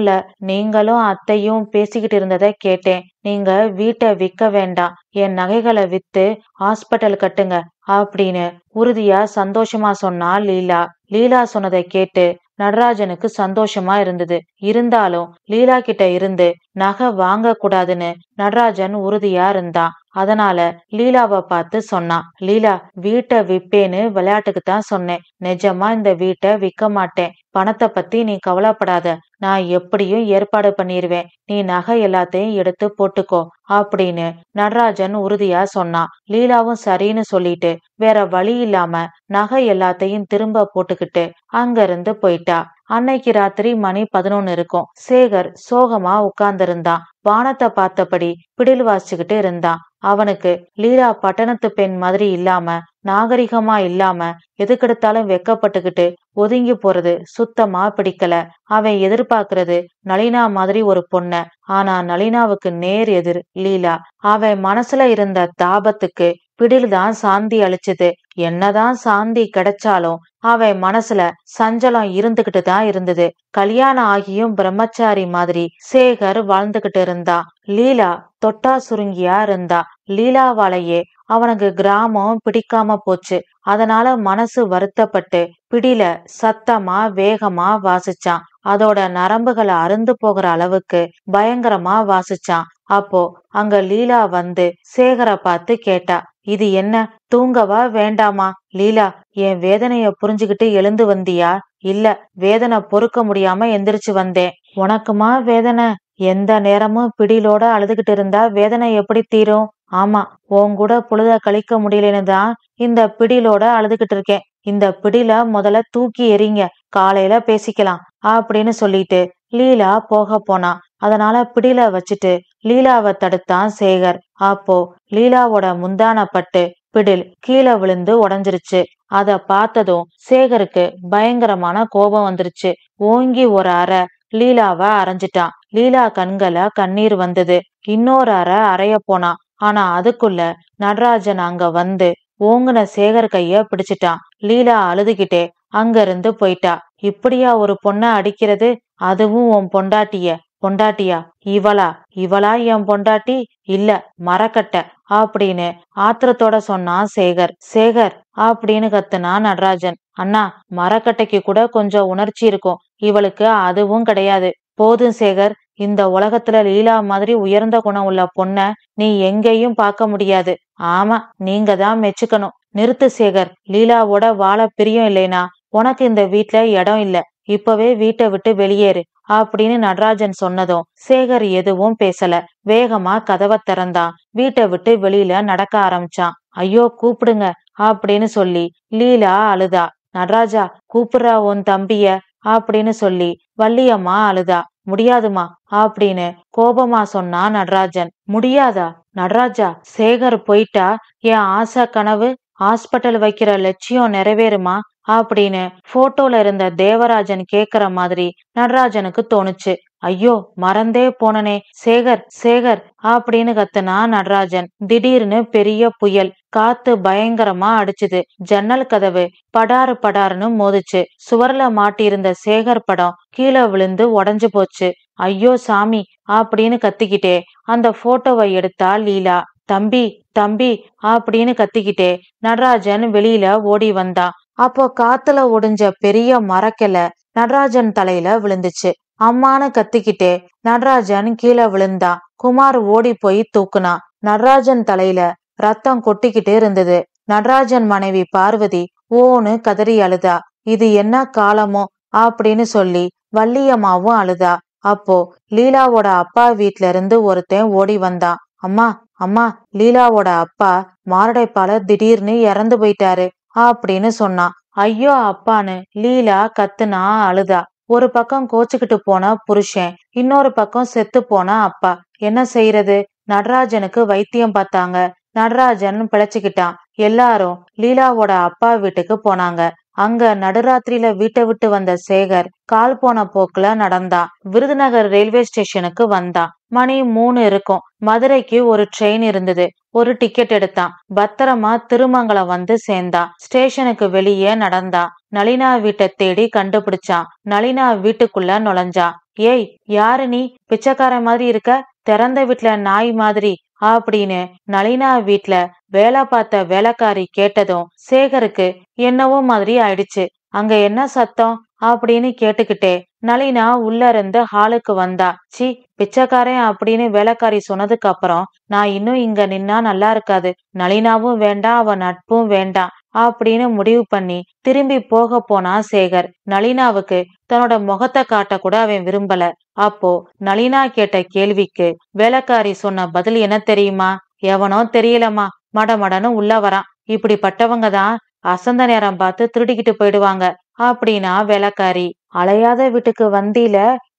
A: இல்ல நீங்களும் அத்தையும் பேசிக்கிட்டு இருந்தத கேட்டேன் நீங்க வீட்டை விற்க வேண்டாம் என் நகைகளை வித்து ஹாஸ்பிட்டல் கட்டுங்க அப்படின்னு உறுதியா சந்தோஷமா சொன்னா லீலா லீலா சொன்னதை கேட்டு நடராஜனுக்கு சந்தோஷமா இருந்தது இருந்தாலும் லீலா கிட்ட இருந்து நகை வாங்க கூடாதுன்னு நடராஜன் உறுதியா இருந்தான் அதனால லீலாவை பார்த்து சொன்னான் லீலா வீட்டை விப்பேன்னு விளையாட்டுக்கு தான் சொன்னேன் நிஜமா இந்த வீட்டை விற்க மாட்டேன் பணத்தை பத்தி நீ கவலைப்படாத நான் எப்படியும் ஏற்பாடு பண்ணிடுவேன் நீ நகை எல்லாத்தையும் எடுத்து போட்டுக்கோ அப்படின்னு நடராஜன் உறுதியா சொன்னான் லீலாவும் சரின்னு சொல்லிட்டு வேற வழி இல்லாம நகை எல்லாத்தையும் திரும்ப போட்டுக்கிட்டு அங்க இருந்து போயிட்டா அன்னைக்கு ராத்திரி மணி பதினொன்னு இருக்கும் சேகர் சோகமா உட்கார்ந்திருந்தான் வானத்தை பார்த்தபடி பிடில் வாசிச்சுக்கிட்டு இருந்தான் அவனுக்கு லீலா பட்டணத்து பெண் மாதிரி இல்லாம நாகரிகமா இல்லாம எதுக்கெடுத்தாலும் வெக்கப்பட்டுக்கிட்டு ஒதுங்கி போறது சுத்தமா பிடிக்கல அவன் எதிர்பார்க்கறது நளினா மாதிரி ஒரு பொண்ண ஆனா நளினாவுக்கு நேர் எதிர் லீலா அவன் மனசுல இருந்த தாபத்துக்கு பிடில்தான் சாந்தி அழிச்சது என்னதான் சாந்தி கிடைச்சாலும் அவன் மனசுல சஞ்சலம் இருந்துகிட்டு தான் இருந்தது கல்யாணம் ஆகியும் பிரம்மச்சாரி மாதிரி சேகர் வாழ்ந்துகிட்டு இருந்தா லீலா தொட்டா சுருங்கியா இருந்தா லீலாவாலேயே அவனுக்கு கிராமம் பிடிக்காம போச்சு அதனால மனசு வருத்தப்பட்டு பிடில சத்தமா வேகமா வாசிச்சான் அதோட நரம்புகளை அருந்து போகிற அளவுக்கு பயங்கரமா வாசிச்சான் அப்போ அங்க லீலா வந்து சேகரை பார்த்து கேட்டா இது என்ன தூங்கவா வேண்டாமா லீலா என் வேதனைய புரிஞ்சுகிட்டு எழுந்து வந்தியா இல்ல வேதனை பொறுக்க முடியாம எந்திரிச்சு வந்தேன் உனக்குமா வேதனை எந்த நேரமும் பிடியிலோட அழுதுகிட்டு இருந்தா வேதனை எப்படி தீரும் ஆமா உன் கூட பொழுத கழிக்க முடியலன்னு தான் இந்த பிடியிலோட அழுதுகிட்டு இருக்கேன் இந்த பிடியில முதல்ல தூக்கி எறிங்க காலையில பேசிக்கலாம் அப்படின்னு சொல்லிட்டு லீலா போக போனா அதனால பிடியில வச்சுட்டு லீலாவை தடுத்தான் சேகர் அப்போ லீலாவோட முந்தான பட்டு பிடில் கீழே விழுந்து உடஞ்சிருச்சு அத பார்த்ததும் சேகருக்கு பயங்கரமான கோபம் வந்துருச்சு ஓங்கி ஒரு அறை லீலாவ அரைஞ்சிட்டான் லீலா கண்கள கண்ணீர் வந்தது இன்னொரு அறை அறைய போனான் ஆனா அதுக்குள்ள நடராஜன் அங்க வந்து ஓங்குன சேகர் கைய பிடிச்சிட்டான் லீலா அழுதுகிட்டே அங்க இருந்து போயிட்டா இப்படியா ஒரு பொண்ண அடிக்கிறது அதுவும் உன் பொண்டாட்டிய பொண்டாட்டியா இவளா இவளா என் பொண்டாட்டி இல்ல மரக்கட்டை அப்படின்னு ஆத்திரத்தோட சொன்னான் சேகர் சேகர் அப்படின்னு கத்துனா நடராஜன் அண்ணா மரக்கட்டைக்கு கூட கொஞ்சம் உணர்ச்சி இருக்கும் இவளுக்கு அதுவும் கிடையாது போதும் சேகர் இந்த உலகத்துல லீலா மாதிரி உயர்ந்த குணம் உள்ள பொண்ண நீ எங்கேயும் பார்க்க முடியாது ஆமா நீங்க தான் மெச்சுக்கணும் நிறுத்து சேகர் லீலாவோட வாழ பிரியம் இல்லைனா உனக்கு இந்த வீட்ல இடம் இல்ல இப்பவே வீட்டை விட்டு வெளியேறு அப்படின்னு நடராஜன் சொன்னதும் சேகர் எதுவும் பேசல வேகமா கதவை திறந்தான் வீட்டை விட்டு வெளியில நடக்க ஆரம்பிச்சான் ஐயோ கூப்பிடுங்க அப்படின்னு சொல்லி லீலா அழுதா நடராஜா கூப்பிடுறா உன் தம்பிய அப்படின்னு சொல்லி வள்ளியம்மா அழுதா முடியாதுமா அப்படின்னு கோபமா சொன்னா நடராஜன் முடியாதா நடராஜா சேகர் போயிட்டா என் ஆசை கனவு ஹாஸ்பிட்டல் வைக்கிற லட்சியம் நிறைவேறுமா அப்படின்னு போட்டோல இருந்த தேவராஜன் கேக்குற மாதிரி நடராஜனுக்கு தோணுச்சு ஐயோ மறந்தே போனனே சேகர் சேகர் அப்படின்னு கத்துனா நடராஜன் திடீர்னு பெரிய புயல் காத்து பயங்கரமா அடிச்சுது ஜன்னல் கதவு படாரு படாருன்னு மோதிச்சு சுவர்ல மாட்டியிருந்த சேகர் படம் கீழே விழுந்து உடஞ்சு போச்சு ஐயோ சாமி அப்படின்னு கத்திக்கிட்டே அந்த போட்டோவை எடுத்தா லீலா தம்பி தம்பி அப்படின்னு கத்திக்கிட்டே நடராஜன் வெளியில ஓடி வந்தான் அப்போ காத்துல ஒடிஞ்ச பெரிய மரக்கெல நடராஜன் தலையில விழுந்துச்சு அம்மானு கத்திக்கிட்டே நடராஜன் கீழே விழுந்தான் குமார் ஓடி போய் தூக்குனான் நடராஜன் தலையில ரத்தம் கொட்டிக்கிட்டே இருந்தது நடராஜன் மனைவி பார்வதி ஓன்னு கதறி அழுதா இது என்ன காலமோ அப்படின்னு சொல்லி வள்ளியம்மாவும் அழுதா அப்போ லீலாவோட அப்பா வீட்ல இருந்து ஒருத்தன் ஓடி வந்தான் அம்மா அம்மா லீலாவோட அப்பா மாரடைப்பால திடீர்னு இறந்து போயிட்டாரு அப்படின்னு சொன்னான் ஐயோ அப்பான்னு லீலா கத்துனா அழுதா ஒரு பக்கம் கோச்சுக்கிட்டு போன புருஷன் இன்னொரு பக்கம் செத்து போனா அப்பா என்ன செய்யறது நடராஜனுக்கு வைத்தியம் பார்த்தாங்க நடராஜன் பிழைச்சுக்கிட்டான் எல்லாரும் லீலாவோட அப்பா வீட்டுக்கு போனாங்க அங்க நடுராத்திரியில வீட்டை விட்டு வந்த சேகர் கால் போன போக்குல நடந்தா விருதுநகர் ரயில்வே ஸ்டேஷனுக்கு வந்தா மணி மூணு இருக்கும் மதுரைக்கு ஒரு ட்ரெயின் இருந்தது ஒரு டிக்கெட் எடுத்தான் பத்திரமா திருமங்கலம் வந்து சேர்ந்தா ஸ்டேஷனுக்கு வெளியே நடந்தா நளினா வீட்டை தேடி கண்டுபிடிச்சான் நளினா வீட்டுக்குள்ள நுழைஞ்சா ஏய் யாரு நீ பிச்சைக்காரன் மாதிரி இருக்க திறந்த வீட்டுல நாய் மாதிரி அப்படின்னு நளினா வீட்டுல வேலை பார்த்த வேலைக்காரி கேட்டதும் சேகருக்கு என்னவோ மாதிரி ஆயிடுச்சு அங்க என்ன சத்தம் அப்படின்னு கேட்டுக்கிட்டே நளினா உள்ள இருந்து ஹாலுக்கு வந்தா சி பிச்சைக்காரன் அப்படின்னு வேலைக்காரி சொன்னதுக்கு அப்புறம் நான் இன்னும் இங்க நின்னா நல்லா இருக்காது நளினாவும் வேண்டாம் அவ நட்பும் வேண்டாம் அப்படின்னு முடிவு பண்ணி திரும்பி போக போனா சேகர் நளினாவுக்கு தன்னோட முகத்தை காட்ட கூட அவன் விரும்பல அப்போ நளினா கேட்ட கேள்விக்கு வேலைக்காரி சொன்ன பதில் என்ன தெரியுமா எவனோ தெரியலமா மடமடன்னு உள்ள வரான் இப்படிப்பட்டவங்க தான் அசந்த நேரம் பார்த்து திருடிக்கிட்டு போயிடுவாங்க அப்படின்னா வேலைக்காரி அலையாத வீட்டுக்கு வந்தில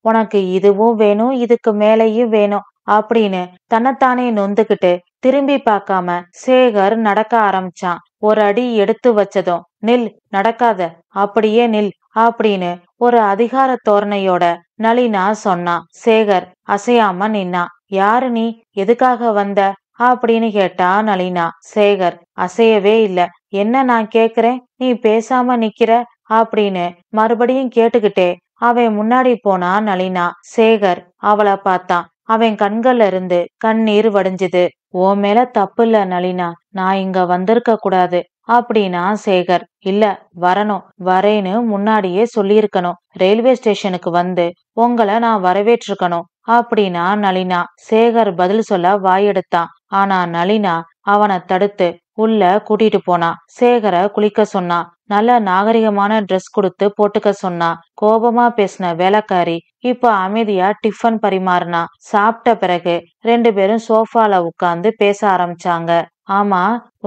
A: உனக்கு இதுவும் வேணும் இதுக்கு மேலையும் வேணும் அப்படின்னு தன்னைத்தானே நொந்துகிட்டு திரும்பி பார்க்காம சேகர் நடக்க ஆரம்பிச்சான் ஒரு அடி எடுத்து வச்சதும் நில் நடக்காத அப்படியே நில் அப்படின்னு ஒரு அதிகார தோரணையோட நளினா சொன்னா சேகர் அசையாம நின்னா யாரு நீ எதுக்காக வந்த அப்படின்னு கேட்டா நளினா சேகர் அசையவே இல்ல என்ன நான் கேக்குறேன் நீ பேசாம நிக்கிற அப்படின்னு மறுபடியும் கேட்டுக்கிட்டே அவன் முன்னாடி போனா நளினா சேகர் அவளை பார்த்தான் அவன் கண்கள்ல இருந்து கண்ணீர் வடிஞ்சுது ஓ மேல தப்பு இல்ல நளினா நான் இங்க வந்திருக்க கூடாது அப்படின்னா சேகர் இல்ல வரணும் வரேன்னு முன்னாடியே சொல்லியிருக்கணும் ரயில்வே ஸ்டேஷனுக்கு வந்து உங்களை நான் வரவேற்றிருக்கணும் அப்படின்னா நளினா சேகர் பதில் சொல்ல வாயெடுத்தான் ஆனா நளினா அவனை தடுத்து உள்ள கூட்டிட்டு போனா சேகர குளிக்க சொன்னான் நல்ல நாகரிகமான ட்ரெஸ் கொடுத்து போட்டுக்க சொன்னா கோபமா பேசின வேலைக்காரி இப்போ அமைதியா டிஃபன் பரிமாறினா சாப்பிட்ட பிறகு ரெண்டு பேரும் சோஃபால உட்கார்ந்து பேச ஆரம்பிச்சாங்க ஆமா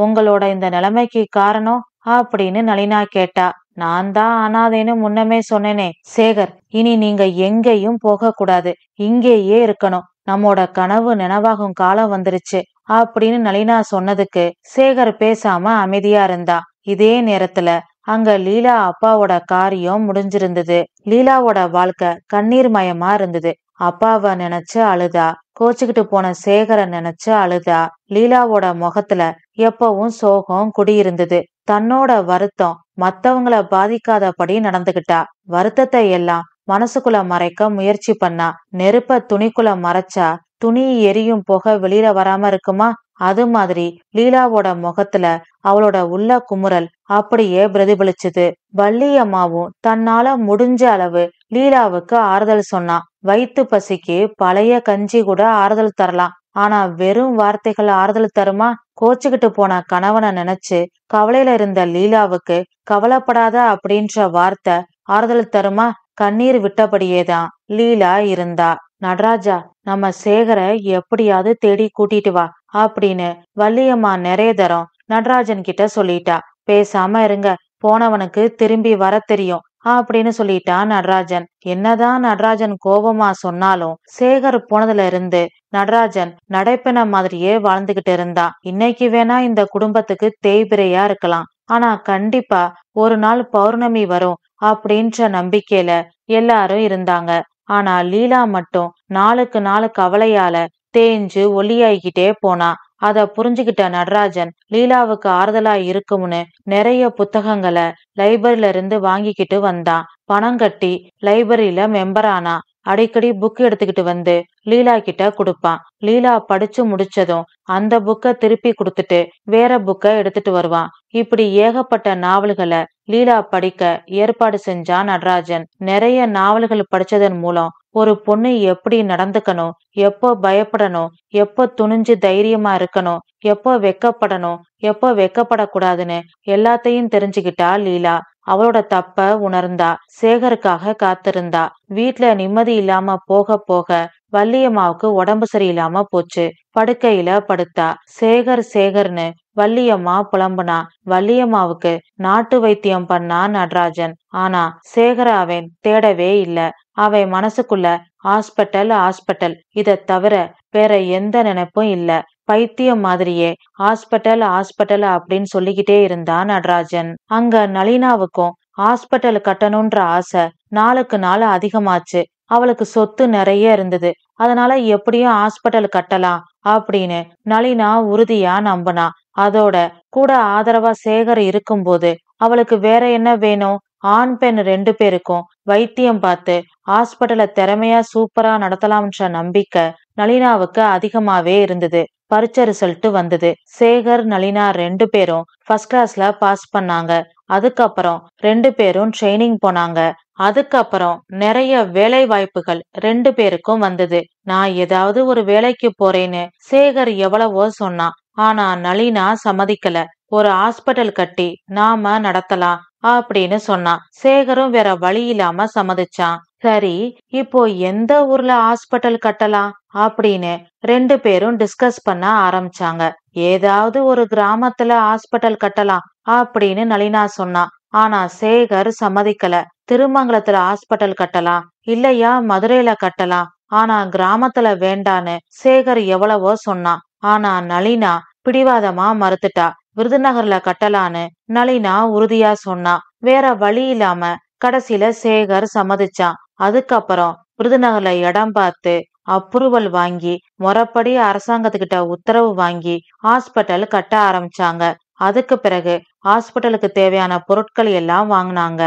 A: உங்களோட இந்த நிலைமைக்கு காரணம் அப்படின்னு நளினா கேட்டா நான் தான் அனாதேன்னு முன்னமே சொன்னேனே சேகர் இனி நீங்க எங்கேயும் போக கூடாது இங்கேயே இருக்கணும் நம்மோட கனவு நினைவாகும் காலம் வந்துருச்சு அப்படின்னு நளினா சொன்னதுக்கு சேகர் பேசாம அமைதியா இருந்தா இதே நேரத்துல அங்க லீலா அப்பாவோட காரியம் முடிஞ்சிருந்தது லீலாவோட வாழ்க்கை கண்ணீர் மயமா இருந்தது அப்பாவை நினைச்சு அழுதா கோச்சுக்கிட்டு போன சேகரை நினைச்சு அழுதா லீலாவோட முகத்துல எப்பவும் சோகம் குடியிருந்தது தன்னோட வருத்தம் மத்தவங்கள பாதிக்காதபடி நடந்துகிட்டா வருத்தத்தை எல்லாம் மனசுக்குள்ள மறைக்க முயற்சி பண்ணா நெருப்ப துணிக்குள்ள மறைச்சா துணி எரியும் போக வெளியில வராம இருக்குமா அது மாதிரி லீலாவோட முகத்துல அவளோட உள்ள குமுறல் அப்படியே பிரதிபலிச்சது வள்ளியம்மாவும் தன்னால முடிஞ்ச அளவு லீலாவுக்கு ஆறுதல் சொன்னா வயிற்று பசிக்கு பழைய கஞ்சி கூட ஆறுதல் தரலாம் ஆனா வெறும் வார்த்தைகள் ஆறுதல் தருமா கோச்சுக்கிட்டு போன கணவனை நினைச்சு கவலையில இருந்த லீலாவுக்கு கவலைப்படாத அப்படின்ற வார்த்தை ஆறுதல் தருமா கண்ணீர் விட்டபடியேதான் லீலா இருந்தா நடராஜா நம்ம சேகரை எப்படியாவது தேடி கூட்டிட்டு வா அப்படின்னு வள்ளியம்மா நிறைய தரம் நடராஜன் கிட்ட சொல்லிட்டா பேசாம இருங்க போனவனுக்கு திரும்பி வர தெரியும் அப்படின்னு சொல்லிட்டான் நடராஜன் என்னதான் நடராஜன் கோபமா சொன்னாலும் சேகர் போனதுல இருந்து நடராஜன் நடைப்பின மாதிரியே வாழ்ந்துகிட்டு இருந்தான் இன்னைக்கு வேணா இந்த குடும்பத்துக்கு தேய்பிரையா இருக்கலாம் ஆனா கண்டிப்பா ஒரு நாள் பௌர்ணமி வரும் அப்படின்ற நம்பிக்கையில எல்லாரும் இருந்தாங்க ஆனா லீலா மட்டும் நாளுக்கு நாள் கவலையால தேஞ்சு ஒல்லியாகிக்கிட்டே போனா அத புரிஞ்சுகிட்ட நடராஜன் லீலாவுக்கு ஆறுதலா இருக்கும்னு நிறைய புத்தகங்களை லைப்ரரியில இருந்து வாங்கிக்கிட்டு வந்தான் பணம் கட்டி லைப்ரரியில மெம்பர் ஆனா அடிக்கடி புக் எடுத்துக்கிட்டு வந்து லீலா கிட்ட கொடுப்பான் லீலா படிச்சு முடிச்சதும் அந்த புக்கை திருப்பி கொடுத்துட்டு வேற புக்கை எடுத்துட்டு வருவான் இப்படி ஏகப்பட்ட நாவல்களை லீலா படிக்க ஏற்பாடு செஞ்சான் நடராஜன் நிறைய நாவல்கள் படிச்சதன் மூலம் ஒரு பொண்ணு எப்படி நடந்துக்கணும் எப்போ பயப்படணும் எப்போ துணிஞ்சு தைரியமா இருக்கணும் எப்போ வெக்கப்படணும் எப்போ வெக்கப்படக்கூடாதுன்னு எல்லாத்தையும் தெரிஞ்சுக்கிட்டா லீலா அவளோட தப்ப உணர்ந்தா சேகருக்காக காத்திருந்தா வீட்ல நிம்மதி இல்லாம போக போக வள்ளியம்மாவுக்கு உடம்பு சரியில்லாம போச்சு படுக்கையில படுத்தா சேகர் சேகர்னு வள்ளியம்மா புலம்புனா வள்ளியம்மாவுக்கு நாட்டு வைத்தியம் பண்ணா நடராஜன் ஆனா சேகர அவன் தேடவே இல்ல அவன் மனசுக்குள்ள ஹாஸ்பிட்டல் ஹாஸ்பிட்டல் இத தவிர வேற எந்த நினைப்பும் இல்ல பைத்தியம் மாதிரியே ஹாஸ்பிட்டல் ஹாஸ்பிட்டல் அப்படின்னு சொல்லிக்கிட்டே இருந்தான் நடராஜன் அங்க நளினாவுக்கும் ஹாஸ்பிட்டல் கட்டணும்ன்ற ஆசை நாளுக்கு நாள் அதிகமாச்சு அவளுக்கு சொத்து நிறைய இருந்தது அதனால எப்படியும் ஹாஸ்பிட்டல் கட்டலாம் அப்படின்னு நளினா உறுதியா நம்பினா அதோட கூட ஆதரவா சேகர் இருக்கும்போது அவளுக்கு வேற என்ன வேணும் ஆண் பெண் ரெண்டு பேருக்கும் வைத்தியம் பார்த்து ஹாஸ்பிட்டல திறமையா சூப்பரா நடத்தலாம்ன்ற நம்பிக்கை நளினாவுக்கு அதிகமாவே இருந்தது பரீட்சை ரிசல்ட் வந்தது சேகர் நளினா ரெண்டு பேரும் ஃபர்ஸ்ட் கிளாஸ்ல பாஸ் பண்ணாங்க அதுக்கப்புறம் ரெண்டு பேரும் ட்ரைனிங் போனாங்க அதுக்கப்புறம் நிறைய வேலை வாய்ப்புகள் ரெண்டு பேருக்கும் வந்தது நான் ஏதாவது ஒரு வேலைக்கு போறேன்னு சேகர் எவ்வளவோ சொன்னான் ஆனா நளினா சம்மதிக்கல ஒரு ஹாஸ்பிட்டல் கட்டி நாம நடத்தலாம் அப்படின்னு சொன்னான் சேகரும் வேற வழி இல்லாம சம்மதிச்சான் சரி இப்போ எந்த ஊர்ல ஹாஸ்பிட்டல் கட்டலாம் அப்படின்னு ரெண்டு பேரும் டிஸ்கஸ் பண்ண ஆரம்பிச்சாங்க ஏதாவது ஒரு கிராமத்துல ஹாஸ்பிட்டல் கட்டலாம் அப்படின்னு நளினா சொன்னா ஆனா சேகர் சம்மதிக்கல திருமங்கலத்துல ஹாஸ்பிட்டல் கட்டலாம் இல்லையா மதுரையில கட்டலாம் ஆனா கிராமத்துல வேண்டான்னு சேகர் எவ்வளவோ சொன்னான் ஆனா நளினா பிடிவாதமா மறுத்துட்டா விருதுநகர்ல கட்டலான்னு நளினா உறுதியா சொன்னா வேற வழி இல்லாம கடைசியில சேகர் சம்மதிச்சான் அதுக்கப்புறம் விருதுநகர்ல இடம் பார்த்து அப்ரூவல் வாங்கி முறைப்படி அரசாங்கத்துக்கிட்ட உத்தரவு வாங்கி ஹாஸ்பிட்டல் கட்ட ஆரம்பிச்சாங்க அதுக்கு பிறகு ஹாஸ்பிட்டலுக்கு தேவையான பொருட்கள் எல்லாம் வாங்கினாங்க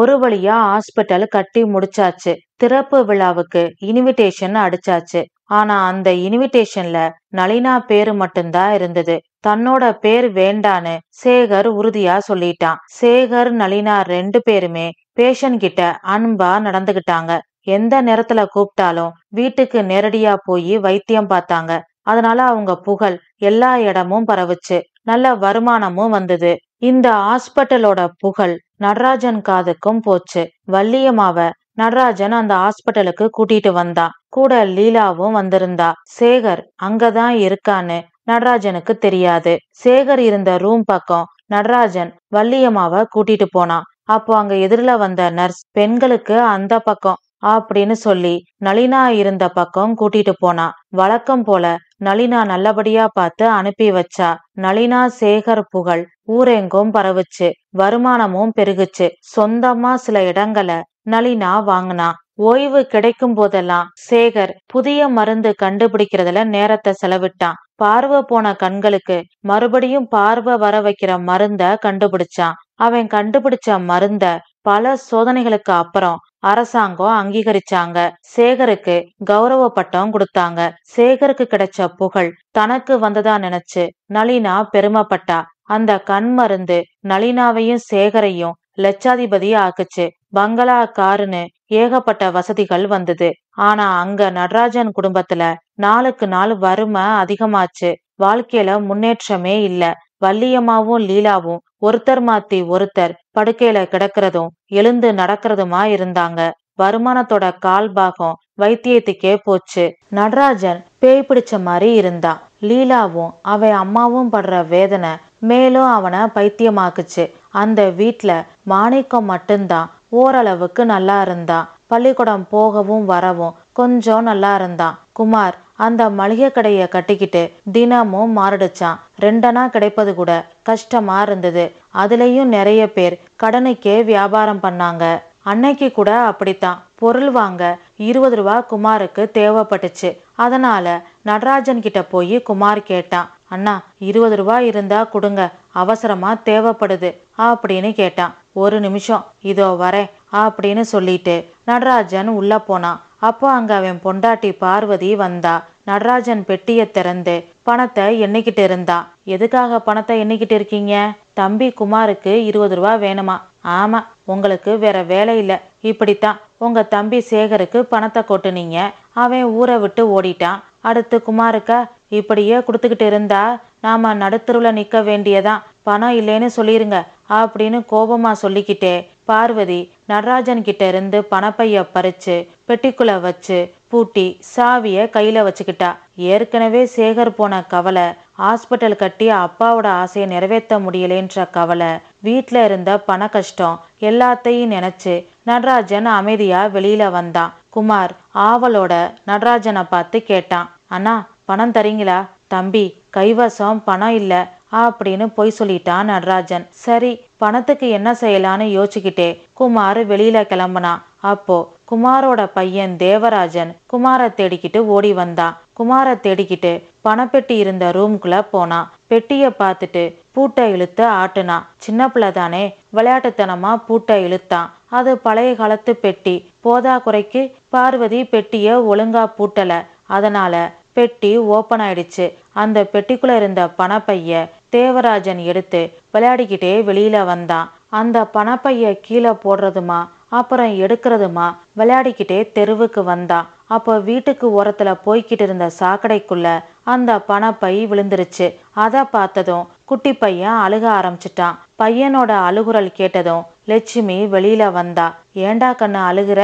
A: ஒரு வழியா ஹாஸ்பிட்டல் கட்டி முடிச்சாச்சு திறப்பு விழாவுக்கு இன்விடேஷன் அடிச்சாச்சு ஆனா அந்த இன்விடேஷன்ல நளினா பேரு மட்டும்தான் இருந்தது தன்னோட பேர் வேண்டான்னு சேகர் உறுதியா சொல்லிட்டான் சேகர் நளினா ரெண்டு பேருமே பேஷண்ட் கிட்ட அன்பா நடந்துகிட்டாங்க எந்த நேரத்துல கூப்பிட்டாலும் வீட்டுக்கு நேரடியா போய் வைத்தியம் பார்த்தாங்க அதனால அவங்க புகழ் எல்லா இடமும் பரவுச்சு நல்ல வருமானமும் வந்தது இந்த ஹாஸ்பிட்டலோட புகழ் நடராஜன் காதுக்கும் போச்சு வள்ளியம்மாவ நடராஜன் அந்த ஹாஸ்பிட்டலுக்கு கூட்டிட்டு வந்தான் கூட லீலாவும் வந்திருந்தா சேகர் அங்கதான் இருக்கான்னு நடராஜனுக்கு தெரியாது சேகர் இருந்த ரூம் பக்கம் நடராஜன் வள்ளியம்மாவ கூட்டிட்டு போனான் அப்போ அங்க எதிரில வந்த நர்ஸ் பெண்களுக்கு அந்த பக்கம் அப்படின்னு சொல்லி நளினா இருந்த பக்கம் கூட்டிட்டு போனா வழக்கம் போல நளினா நல்லபடியா பார்த்து அனுப்பி வச்சா நளினா சேகர் புகழ் ஊரெங்கும் பரவுச்சு வருமானமும் பெருகுச்சு சொந்தமா சில இடங்களை நளினா வாங்கினா ஓய்வு கிடைக்கும் போதெல்லாம் சேகர் புதிய மருந்து கண்டுபிடிக்கிறதுல நேரத்தை செலவிட்டான் பார்வை போன கண்களுக்கு மறுபடியும் பார்வை வர வைக்கிற மருந்த கண்டுபிடிச்சான் அவன் கண்டுபிடிச்ச மருந்த பல சோதனைகளுக்கு அப்புறம் அரசாங்கம் அங்கீகரிச்சாங்க சேகருக்கு கௌரவ பட்டம் கொடுத்தாங்க சேகருக்கு கிடைச்ச புகழ் தனக்கு வந்ததா நினைச்சு நளினா பெருமைப்பட்டா அந்த கண் மருந்து நளினாவையும் சேகரையும் லட்சாதிபதியா ஆக்குச்சு பங்களா காருன்னு ஏகப்பட்ட வசதிகள் வந்தது ஆனா அங்க நடராஜன் குடும்பத்துல நாளுக்கு நாள் வறுமை அதிகமாச்சு வாழ்க்கையில முன்னேற்றமே இல்ல வள்ளியம்மாவும் லீலாவும் ஒருத்தர் மாத்தி ஒருத்தர் படுக்கையில கிடக்கிறதும் எழுந்து நடக்கிறதுமா இருந்தாங்க வருமானத்தோட கால் பாகம் வைத்தியத்துக்கே போச்சு நடராஜன் பேய் பிடிச்ச மாதிரி இருந்தான் லீலாவும் அவன் அம்மாவும் படுற வேதனை மேலும் அவனை பைத்தியமாக்குச்சு அந்த வீட்டில் மாணிக்கம் மட்டும்தான் ஓரளவுக்கு நல்லா இருந்தான் பள்ளிக்கூடம் போகவும் வரவும் கொஞ்சம் நல்லா இருந்தான் குமார் அந்த மளிகை கடையை கட்டிக்கிட்டு தினமும் மாறிடுச்சான் ரெண்டனா கிடைப்பது கூட கஷ்டமா இருந்தது அதுலயும் நிறைய பேர் கடனுக்கே வியாபாரம் பண்ணாங்க அன்னைக்கு கூட அப்படித்தான் பொருள் வாங்க இருபது ரூபா குமாருக்கு தேவைப்பட்டுச்சு அதனால நடராஜன் கிட்ட போய் குமார் கேட்டான் அண்ணா இருபது ரூபா இருந்தா கொடுங்க அவசரமா தேவைப்படுது அப்படின்னு கேட்டான் ஒரு நிமிஷம் இதோ வரேன் அப்படின்னு சொல்லிட்டு நடராஜன் உள்ள போனான் அப்போ அங்க அவன் பொண்டாட்டி பார்வதி வந்தா நடராஜன் பெட்டியை திறந்து பணத்தை எண்ணிக்கிட்டு இருந்தான் எதுக்காக பணத்தை எண்ணிக்கிட்டு இருக்கீங்க தம்பி குமாருக்கு இருபது ரூபா வேணுமா ஆமா உங்களுக்கு வேற வேலை இல்ல இப்படித்தான் உங்க தம்பி சேகருக்கு பணத்தை கொட்டுனீங்க அவன் ஊரை விட்டு ஓடிட்டான் அடுத்து குமாருக்கா இப்படியே கொடுத்துக்கிட்டு இருந்தா நாம நடுத்தருவில் நிற்க வேண்டியதான் பணம் இல்லைன்னு சொல்லிருங்க அப்படின்னு கோபமா சொல்லிக்கிட்டே பார்வதி நடராஜன் கிட்ட இருந்து பணப்பைய பறிச்சு பெட்டிக்குள்ள வச்சு பூட்டி சாவிய கையில வச்சுக்கிட்டா ஏற்கனவே சேகர் போன கவலை ஹாஸ்பிட்டல் கட்டி அப்பாவோட ஆசையை நிறைவேற்ற முடியலேன்ற கவலை வீட்டில் இருந்த பண கஷ்டம் எல்லாத்தையும் நினைச்சு நடராஜன் அமைதியா வெளியில வந்தான் குமார் ஆவலோட நடராஜனை பார்த்து கேட்டான் அண்ணா பணம் தரீங்களா தம்பி கைவசம் பணம் இல்லை அப்படின்னு பொய் சொல்லிட்டான் நடராஜன் சரி பணத்துக்கு என்ன செய்யலான்னு யோசிச்சுக்கிட்டே குமார் வெளியில கிளம்புனான் அப்போ குமாரோட பையன் தேவராஜன் குமார தேடிக்கிட்டு ஓடி வந்தான் குமாரை தேடிக்கிட்டு பணப்பெட்டி இருந்த ரூம்குள்ள போனான் பெட்டிய பார்த்துட்டு பூட்டை இழுத்த ஆட்டுனான் சின்ன பிள்ளை தானே விளையாட்டுத்தனமா பூட்டை இழுத்தான் அது பழைய காலத்து பெட்டி போதா குறைக்கு பார்வதி பெட்டிய ஒழுங்கா பூட்டல அதனால பெட்டி ஓப்பன் ஆயிடுச்சு அந்த பெட்டிக்குள்ள இருந்த பணப்பைய தேவராஜன் எடுத்து விளையாடிக்கிட்டே வெளியில வந்தான் அந்த பணப்பைய கீழே போடுறதுமா அப்புறம் எடுக்கிறதுமா விளையாடிக்கிட்டே தெருவுக்கு வந்தான் அப்போ வீட்டுக்கு ஓரத்துல போய்கிட்டு இருந்த சாக்கடைக்குள்ள அந்த பணப்பை விழுந்துருச்சு அதை பார்த்ததும் குட்டி பையன் அழுக ஆரம்பிச்சிட்டான் பையனோட அழுகுரல் கேட்டதும் லட்சுமி வெளியில வந்தா ஏண்டா கண்ணு அழுகிற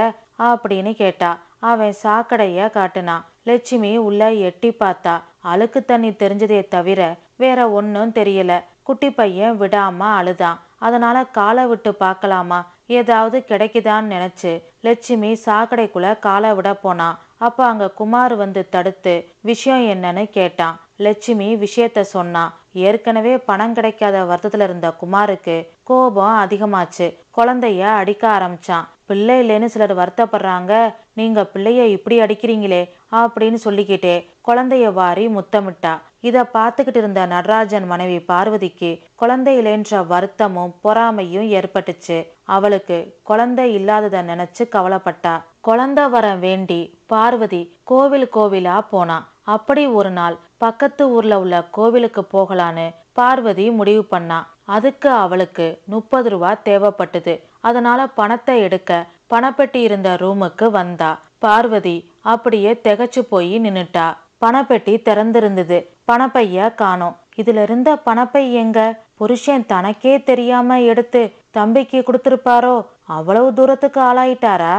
A: அப்படின்னு கேட்டா அவன் சாக்கடைய காட்டினான் லட்சுமி உள்ள எட்டி பார்த்தா அழுக்கு தண்ணி தெரிஞ்சதே தவிர வேற ஒன்றும் தெரியல குட்டி பையன் விடாம அழுதான் அதனால காலை விட்டு பார்க்கலாமா ஏதாவது கிடைக்குதான்னு நினைச்சு லட்சுமி சாக்கடைக்குள்ள காலை விட போனா அப்ப அங்க குமார் வந்து தடுத்து விஷயம் என்னன்னு கேட்டான் லட்சுமி விஷயத்த சொன்னா ஏற்கனவே பணம் கிடைக்காத வருத்தத்துல இருந்த குமாருக்கு கோபம் அதிகமாச்சு குழந்தைய அடிக்க ஆரம்பிச்சான் பிள்ளை இல்லைன்னு சிலர் வருத்தப்படுறாங்க நீங்க பிள்ளைய இப்படி அடிக்கிறீங்களே அப்படின்னு சொல்லிக்கிட்டே குழந்தைய வாரி முத்தமிட்டா இத பார்த்துக்கிட்டு இருந்த நடராஜன் மனைவி பார்வதிக்கு குழந்தை இல்லைன்ற வருத்தமும் பொறாமையும் ஏற்பட்டுச்சு அவளுக்கு குழந்தை இல்லாததை நினைச்சு கவலைப்பட்டா குழந்தை வர வேண்டி பார்வதி கோவில் கோவிலா போனா அப்படி ஒரு நாள் பக்கத்து ஊர்ல உள்ள கோவிலுக்கு போகலான்னு பார்வதி முடிவு பண்ணா அதுக்கு அவளுக்கு முப்பது ரூபா தேவைப்பட்டது அதனால பணத்தை எடுக்க பணப்பெட்டி இருந்த ரூமுக்கு வந்தா பார்வதி அப்படியே திகச்சு போய் நின்னுட்டா பணப்பெட்டி திறந்திருந்தது பணப்பைய காணோம் இதுல இருந்த பணப்பை எங்க புருஷன் தனக்கே தெரியாம எடுத்து தம்பிக்கு கொடுத்திருப்பாரோ அவ்வளவு தூரத்துக்கு ஆளாயிட்டாரா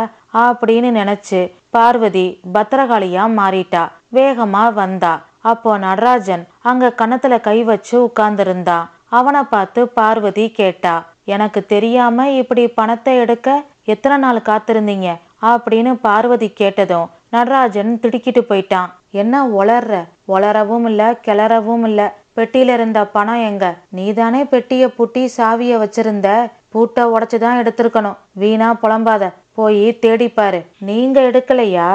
A: அப்படின்னு நினைச்சு பார்வதி பத்திரகாளியா மாறிட்டா வேகமா வந்தா அப்போ நடராஜன் அங்க கணத்துல கை வச்சு உட்கார்ந்திருந்தான் அவனை பார்த்து பார்வதி கேட்டா எனக்கு தெரியாம இப்படி பணத்தை எடுக்க எத்தனை நாள் காத்திருந்தீங்க அப்படின்னு பார்வதி கேட்டதும் நடராஜன் திடுக்கிட்டு போயிட்டான் என்ன ஒளர்ற ஒளரவும் இல்ல கிளறவும் இல்ல பெட்டியில இருந்த பணம் எங்க நீதானே பெட்டிய பூட்டி சாவிய வச்சிருந்த பூட்டை உடைச்சுதான் எடுத்திருக்கணும் வீணா புலம்பாத போய் தேடிப்பாரு நீங்க எடுக்கலையா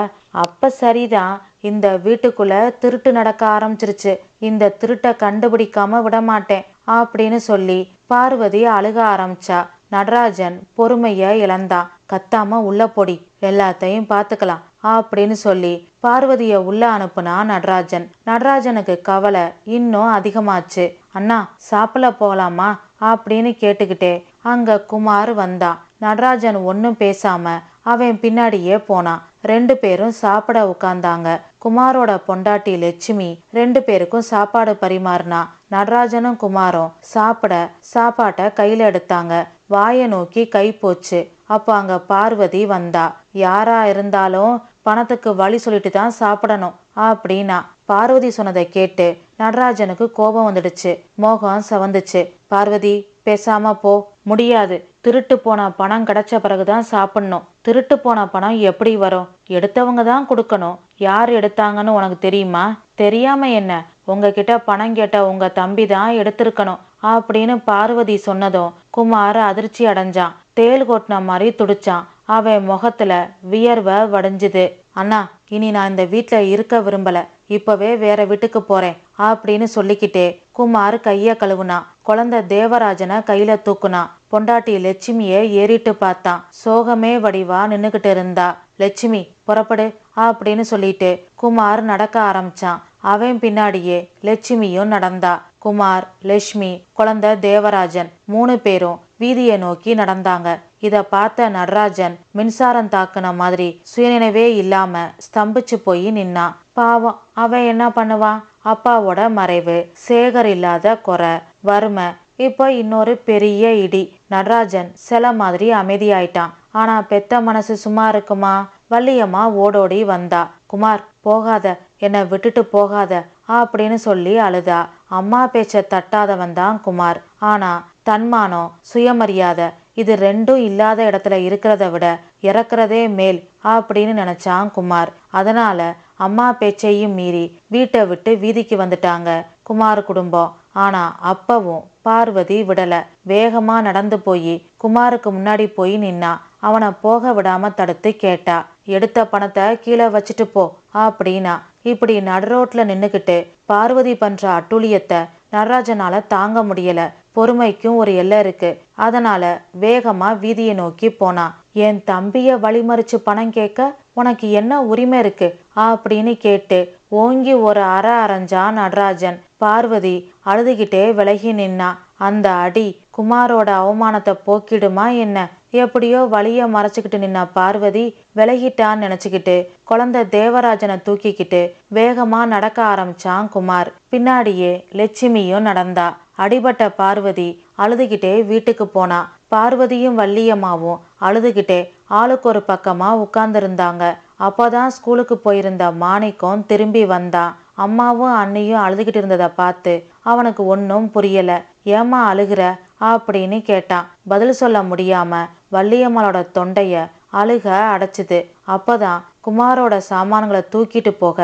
A: அப்ப சரிதான் இந்த வீட்டுக்குள்ள திருட்டு நடக்க ஆரம்பிச்சிருச்சு இந்த திருட்டை கண்டுபிடிக்காம விடமாட்டேன் அப்படின்னு சொல்லி பார்வதி அழுக ஆரம்பிச்சா நடராஜன் பொறுமைய இழந்தான் கத்தாம உள்ள பொடி எல்லாத்தையும் பாத்துக்கலாம் அப்படின்னு சொல்லி பார்வதிய உள்ள அனுப்புனா நடராஜன் நடராஜனுக்கு கவலை இன்னும் அதிகமாச்சு அண்ணா சாப்பிட போகலாமா அப்படின்னு கேட்டுக்கிட்டே அங்க குமார் வந்தான் நடராஜன் ஒன்னும் பேசாம அவன் பின்னாடியே போனான் ரெண்டு பேரும் சாப்பிட உட்கார்ந்தாங்க குமாரோட பொண்டாட்டி லட்சுமி ரெண்டு பேருக்கும் சாப்பாடு பரிமாறினா நடராஜனும் குமாரும் சாப்பிட சாப்பாட்டை கையில எடுத்தாங்க வாயை நோக்கி கை போச்சு அப்போ அங்க பார்வதி வந்தா யாரா இருந்தாலும் பணத்துக்கு வழி சொல்லிட்டு தான் சாப்பிடணும் அப்படின்னா பார்வதி சொன்னதை கேட்டு நடராஜனுக்கு கோபம் வந்துடுச்சு மோகம் சவந்துச்சு பார்வதி பேசாம போ முடியாது திருட்டு போன பணம் கிடைச்ச பிறகுதான் சாப்பிடணும் திருட்டு போன பணம் எப்படி வரும் எடுத்தவங்க தான் கொடுக்கணும் யார் எடுத்தாங்கன்னு உனக்கு தெரியுமா தெரியாம என்ன உங்ககிட்ட பணம் கேட்ட உங்க தம்பி தான் எடுத்திருக்கணும் அப்படின்னு பார்வதி சொன்னதும் குமார் அதிர்ச்சி அடைஞ்சான் தேல் கொட்டின மாதிரி துடிச்சான் அவன் முகத்துல வியர்வை வடைஞ்சுது அண்ணா இனி நான் இந்த வீட்டுல இருக்க விரும்பல இப்பவே வேற வீட்டுக்கு போறேன் அப்படின்னு சொல்லிக்கிட்டே குமார் கைய கழுவுனா குழந்தை தேவராஜனை கையில தூக்குனா பொண்டாட்டி லட்சுமிய ஏறிட்டு பார்த்தான் சோகமே வடிவா நின்னுகிட்டு இருந்தா லட்சுமி புறப்படு அப்படின்னு சொல்லிட்டு குமார் நடக்க ஆரம்பிச்சான் அவன் பின்னாடியே லட்சுமியும் நடந்தா குமார் லட்சுமி குழந்தை தேவராஜன் மூணு பேரும் வீதியை நோக்கி நடந்தாங்க இதை பார்த்த நடராஜன் மின்சாரம் தாக்குன மாதிரி சுயநினைவே இல்லாம ஸ்தம்பிச்சு போய் நின்னா பாவம் அவன் என்ன பண்ணுவான் அப்பாவோட மறைவு சேகர் இல்லாத குறை வறுமை இப்போ இன்னொரு பெரிய இடி நடராஜன் சில மாதிரி அமைதியாயிட்டான் ஆனா பெத்த மனசு சும்மா இருக்குமா வள்ளியம்மா ஓடோடி வந்தா குமார் போகாத என்னை விட்டுட்டு போகாத அப்படின்னு சொல்லி அழுதா அம்மா பேச்ச தட்டாதவன் தான் குமார் ஆனா தன்மானம் சுயமரியாதை இது ரெண்டும் இல்லாத இடத்துல இருக்கிறத விட இறக்குறதே மேல் அப்படின்னு நினைச்சான் குமார் அதனால அம்மா பேச்சையும் மீறி வீட்டை விட்டு வீதிக்கு வந்துட்டாங்க குமார் குடும்பம் ஆனா அப்பவும் பார்வதி விடல வேகமா நடந்து போய் குமாருக்கு முன்னாடி போய் நின்னா அவனை போக விடாம தடுத்து கேட்டா எடுத்த பணத்தை கீழே வச்சுட்டு போ அப்படின்னா இப்படி நடுரோட்ல நின்னுக்கிட்டு பார்வதி பண்ற அட்டுழியத்தை நடராஜனால தாங்க முடியல பொறுமைக்கும் ஒரு எல்லை இருக்கு அதனால வேகமா வீதியை நோக்கி போனா என் தம்பிய வழிமறிச்சு பணம் கேட்க உனக்கு என்ன உரிமை இருக்கு அப்படின்னு கேட்டு ஓங்கி ஒரு அற அரைஞ்சா நடராஜன் பார்வதி அழுதுகிட்டே விலகி நின்னா அந்த அடி குமாரோட அவமானத்தை போக்கிடுமா என்ன எப்படியோ வழிய மறைச்சுக்கிட்டு நின்ன பார்வதி விலகிட்டான்னு நினைச்சுக்கிட்டு குழந்தை தேவராஜனை தூக்கிக்கிட்டு வேகமா நடக்க ஆரம்பிச்சான் குமார் பின்னாடியே லட்சுமியும் நடந்தா அடிபட்ட பார்வதி அழுதுகிட்டே வீட்டுக்கு போனா பார்வதியும் வள்ளியம்மாவும் அழுதுகிட்டே ஆளுக்கு ஒரு பக்கமா உட்கார்ந்துருந்தாங்க அப்போதான் ஸ்கூலுக்கு போயிருந்த மாணிக்கம் திரும்பி வந்தான் அம்மாவும் அண்ணியும் அழுதுகிட்டு இருந்ததை பார்த்து அவனுக்கு ஒன்றும் புரியல ஏமா அழுகிற அப்படின்னு கேட்டான் பதில் சொல்ல முடியாம வள்ளியம்மாளோட தொண்டைய அழுக அடைச்சிது அப்பதான் குமாரோட சாமான்களை தூக்கிட்டு போக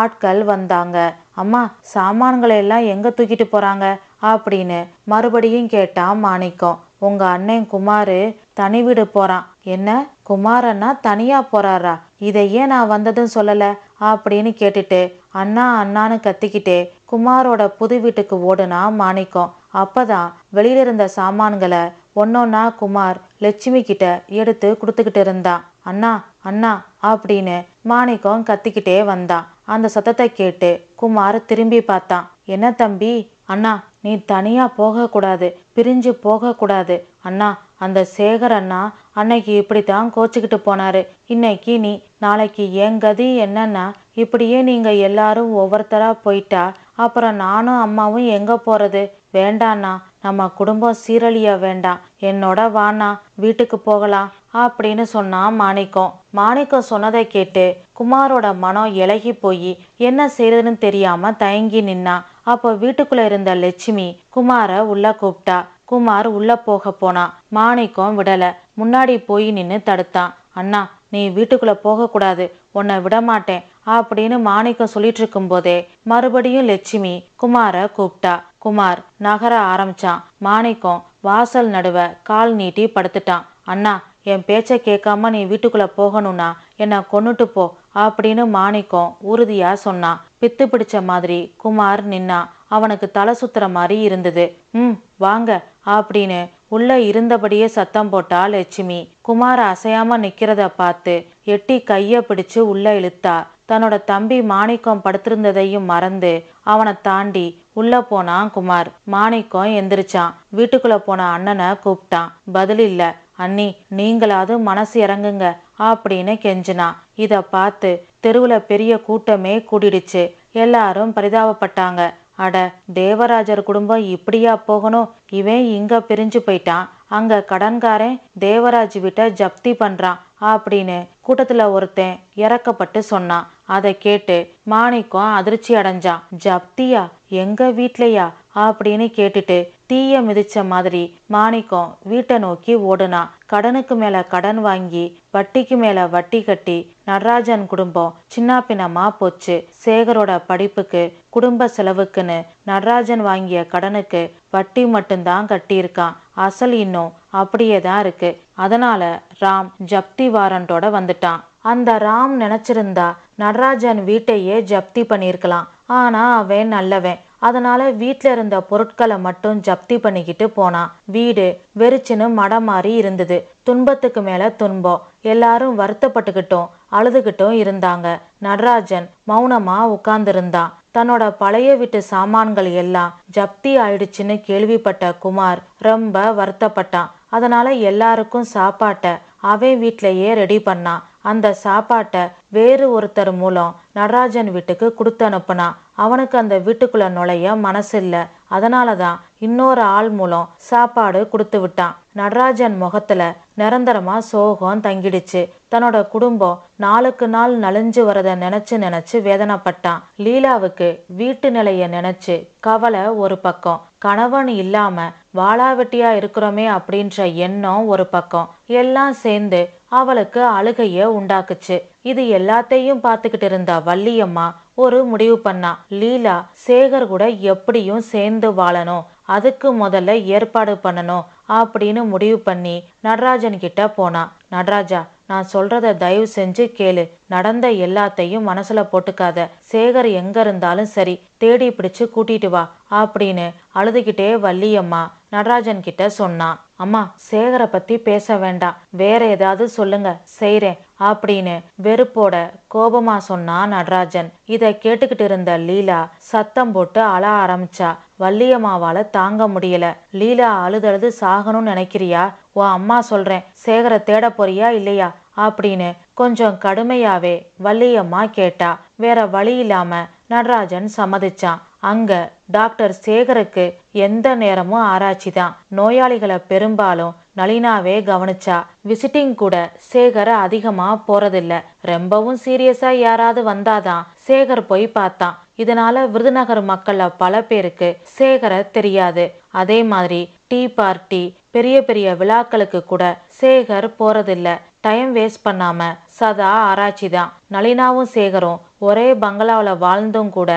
A: ஆட்கள் வந்தாங்க அம்மா சாமான்களை எல்லாம் எங்க தூக்கிட்டு போறாங்க அப்படின்னு மறுபடியும் கேட்டான் மாணிக்கம் உங்க அண்ணன் குமாரு தனி வீடு போறான் என்ன குமாரன்னா தனியா போறாரா இதையே நான் வந்ததும் சொல்லல அப்படின்னு கேட்டுட்டு அண்ணா அண்ணான்னு கத்திக்கிட்டே குமாரோட புது வீட்டுக்கு ஓடுனா மாணிக்கம் அப்பதான் வெளியில இருந்த சாமான்களை ஒன்னொன்னா குமார் லட்சுமி கிட்ட எடுத்து கொடுத்துக்கிட்டு இருந்தான் அண்ணா அண்ணா அப்படின்னு மாணிக்கம் கத்திக்கிட்டே வந்தான் அந்த சத்தத்தை கேட்டு குமார் திரும்பி பார்த்தான் என்ன தம்பி அண்ணா நீ தனியா போக கூடாது பிரிஞ்சு போக கூடாது அண்ணா அந்த சேகர் அண்ணா அன்னைக்கு இப்படித்தான் கோச்சுக்கிட்டு போனாரு இன்னைக்கு நீ நாளைக்கு எங்கதி என்னன்னா இப்படியே நீங்க எல்லாரும் ஒவ்வொருத்தரா போயிட்டா அப்புறம் நானும் அம்மாவும் எங்க போறது வேண்டாண்ணா நம்ம குடும்பம் சீரழிய வேண்டாம் என்னோட வாண்ணா வீட்டுக்கு போகலாம் அப்படின்னு சொன்னா மாணிக்கம் மாணிக்கம் சொன்னதை கேட்டு குமாரோட மனம் இலகி போய் என்ன செய்யறதுன்னு தெரியாம தயங்கி நின்னா அப்போ வீட்டுக்குள்ள இருந்த லட்சுமி குமார உள்ள கூப்பிட்டா குமார் உள்ள போக போனா மாணிக்கம் விடல முன்னாடி போய் நின்னு தடுத்தான் அண்ணா நீ வீட்டுக்குள்ளே போகக்கூடாது உன்னை விடமாட்டேன் அப்படின்னு மாணிக்கம் சொல்லிட்டு போதே மறுபடியும் லட்சுமி குமார கூப்பிட்டா குமார் நகர ஆரம்பிச்சான் மாணிக்கம் வாசல் நடுவ கால் நீட்டி படுத்துட்டான் அண்ணா என் பேச்சை கேட்காம நீ வீட்டுக்குள்ளே போகணும்னா என்னை கொன்னுட்டு போ அப்படின்னு மாணிக்கம் உறுதியாக சொன்னான் பித்து பிடிச்ச மாதிரி குமார் நின்னா அவனுக்கு தலை சுத்துற மாதிரி இருந்தது ம் வாங்க அப்படின்னு உள்ள இருந்தபடியே சத்தம் போட்டா லட்சுமி குமார் அசையாம நிக்கிறத பார்த்து எட்டி கைய பிடிச்சு உள்ள இழுத்தா தன்னோட தம்பி மாணிக்கம் படுத்திருந்ததையும் மறந்து அவனை தாண்டி உள்ள போனான் குமார் மாணிக்கம் எந்திரிச்சான் வீட்டுக்குள்ள போன அண்ணனை கூப்பிட்டான் பதில் இல்ல அண்ணி நீங்களாவது மனசு இறங்குங்க அப்படின்னு கெஞ்சினா இத பார்த்து தெருவுல பெரிய கூட்டமே கூடிடுச்சு எல்லாரும் பரிதாபப்பட்டாங்க அட தேவராஜர் குடும்பம் இப்படியா போகணும் இவன் இங்க பிரிஞ்சு போயிட்டான் அங்க கடன்காரன் தேவராஜ் வீட்டை ஜப்தி பண்றான் அப்படின்னு கூட்டத்துல ஒருத்தன் இறக்கப்பட்டு சொன்னான் அதை கேட்டு மாணிக்கம் அதிர்ச்சி அடைஞ்சான் ஜப்தியா எங்க வீட்லயா அப்படின்னு கேட்டுட்டு தீய மிதிச்ச மாதிரி மாணிக்கம் வீட்டை நோக்கி ஓடுனா கடனுக்கு மேல கடன் வாங்கி வட்டிக்கு மேல வட்டி கட்டி நடராஜன் குடும்பம் சின்ன பின்னமா போச்சு சேகரோட படிப்புக்கு குடும்ப செலவுக்குன்னு நடராஜன் வாங்கிய கடனுக்கு வட்டி மட்டும்தான் கட்டியிருக்கான் அசல் இன்னும் அப்படியே தான் இருக்கு அதனால ராம் ஜப்தி வாரண்டோட வந்துட்டான் அந்த ராம் நினைச்சிருந்தா நடராஜன் வீட்டையே ஜப்தி பண்ணியிருக்கலாம் ஆனா அவன் நல்லவன் அதனால வீட்டில் இருந்த பொருட்களை மட்டும் ஜப்தி பண்ணிக்கிட்டு போனான் வீடு வெறிச்சுன்னு மடம் மாறி இருந்தது துன்பத்துக்கு மேல துன்பம் எல்லாரும் வருத்தப்பட்டுக்கிட்டோம் அழுதுகிட்டும் இருந்தாங்க நடராஜன் மௌனமா உட்கார்ந்திருந்தான் தன்னோட பழைய வீட்டு சாமான்கள் எல்லாம் ஜப்தி ஆயிடுச்சுன்னு கேள்விப்பட்ட குமார் ரொம்ப வருத்தப்பட்டான் அதனால எல்லாருக்கும் சாப்பாட்டை அவன் வீட்லயே ரெடி பண்ணான் அந்த சாப்பாட்டை வேறு ஒருத்தர் மூலம் நடராஜன் வீட்டுக்கு கொடுத்து அனுப்புனா அவனுக்கு அந்த வீட்டுக்குள்ள நுழைய மனசில்ல அதனால தான் இன்னொரு ஆள் மூலம் சாப்பாடு கொடுத்து விட்டான் நடராஜன் முகத்துல நிரந்தரமா சோகம் தங்கிடுச்சு தன்னோட குடும்பம் நாளுக்கு நாள் நலிஞ்சு வரத நினைச்சு நினைச்சு வேதனைப்பட்டான் லீலாவுக்கு வீட்டு நிலைய நினைச்சு கவலை ஒரு பக்கம் கணவன் இல்லாம வாளாவெட்டியா இருக்கிறோமே அப்படின்ற எண்ணம் ஒரு பக்கம் எல்லாம் சேர்ந்து அவளுக்கு அழுகைய உண்டாக்குச்சு இது எல்லாத்தையும் பார்த்துக்கிட்டு இருந்த வள்ளியம்மா ஒரு முடிவு பண்ணா லீலா சேகர் கூட எப்படியும் சேர்ந்து வாழணும் அதுக்கு முதல்ல ஏற்பாடு பண்ணணும் அப்படின்னு முடிவு பண்ணி நடராஜன் கிட்ட போனா நடராஜா நான் சொல்றத தயவு செஞ்சு கேளு நடந்த எல்லாத்தையும் மனசுல போட்டுக்காத சேகர் எங்க இருந்தாலும் சரி தேடி பிடிச்சு கூட்டிட்டு வா அப்படின்னு அழுதுகிட்டே வள்ளியம்மா நடராஜன் கிட்ட சொன்னான் அம்மா சேகரை பத்தி பேச வேண்டாம் வேற ஏதாவது சொல்லுங்க செய்றேன் அப்படின்னு வெறுப்போட கோபமா சொன்னான் நடராஜன் இதை கேட்டுக்கிட்டு இருந்த லீலா சத்தம் போட்டு அழ ஆரம்பிச்சா வள்ளியம்மாவால தாங்க முடியல லீலா அழுதழுது சாகணும்னு நினைக்கிறியா உன் அம்மா சொல்றேன் சேகரை தேட போறியா இல்லையா அப்படின்னு கொஞ்சம் கடுமையாவே வள்ளியம்மா கேட்டா வேற வழி இல்லாம நடராஜன் சம்மதிச்சான் அங்க டாக்டர் சேகருக்கு எந்த நேரமும் ஆராய்ச்சி தான் நோயாளிகளை பெரும்பாலும் நளினாவே கவனிச்சா விசிட்டிங் கூட சேகர அதிகமா போறதில்ல ரொம்பவும் சீரியஸா யாராவது வந்தாதான் சேகர் போய் பார்த்தான் இதனால விருதுநகர் மக்கள்ல பல பேருக்கு சேகர தெரியாது அதே மாதிரி டீ பார்ட்டி பெரிய பெரிய விழாக்களுக்கு கூட சேகர் போறதில்ல டைம் வேஸ்ட் பண்ணாமல் சதா ஆராய்ச்சி தான் நளினாவும் சேகரும் ஒரே பங்களாவில் வாழ்ந்தும் கூட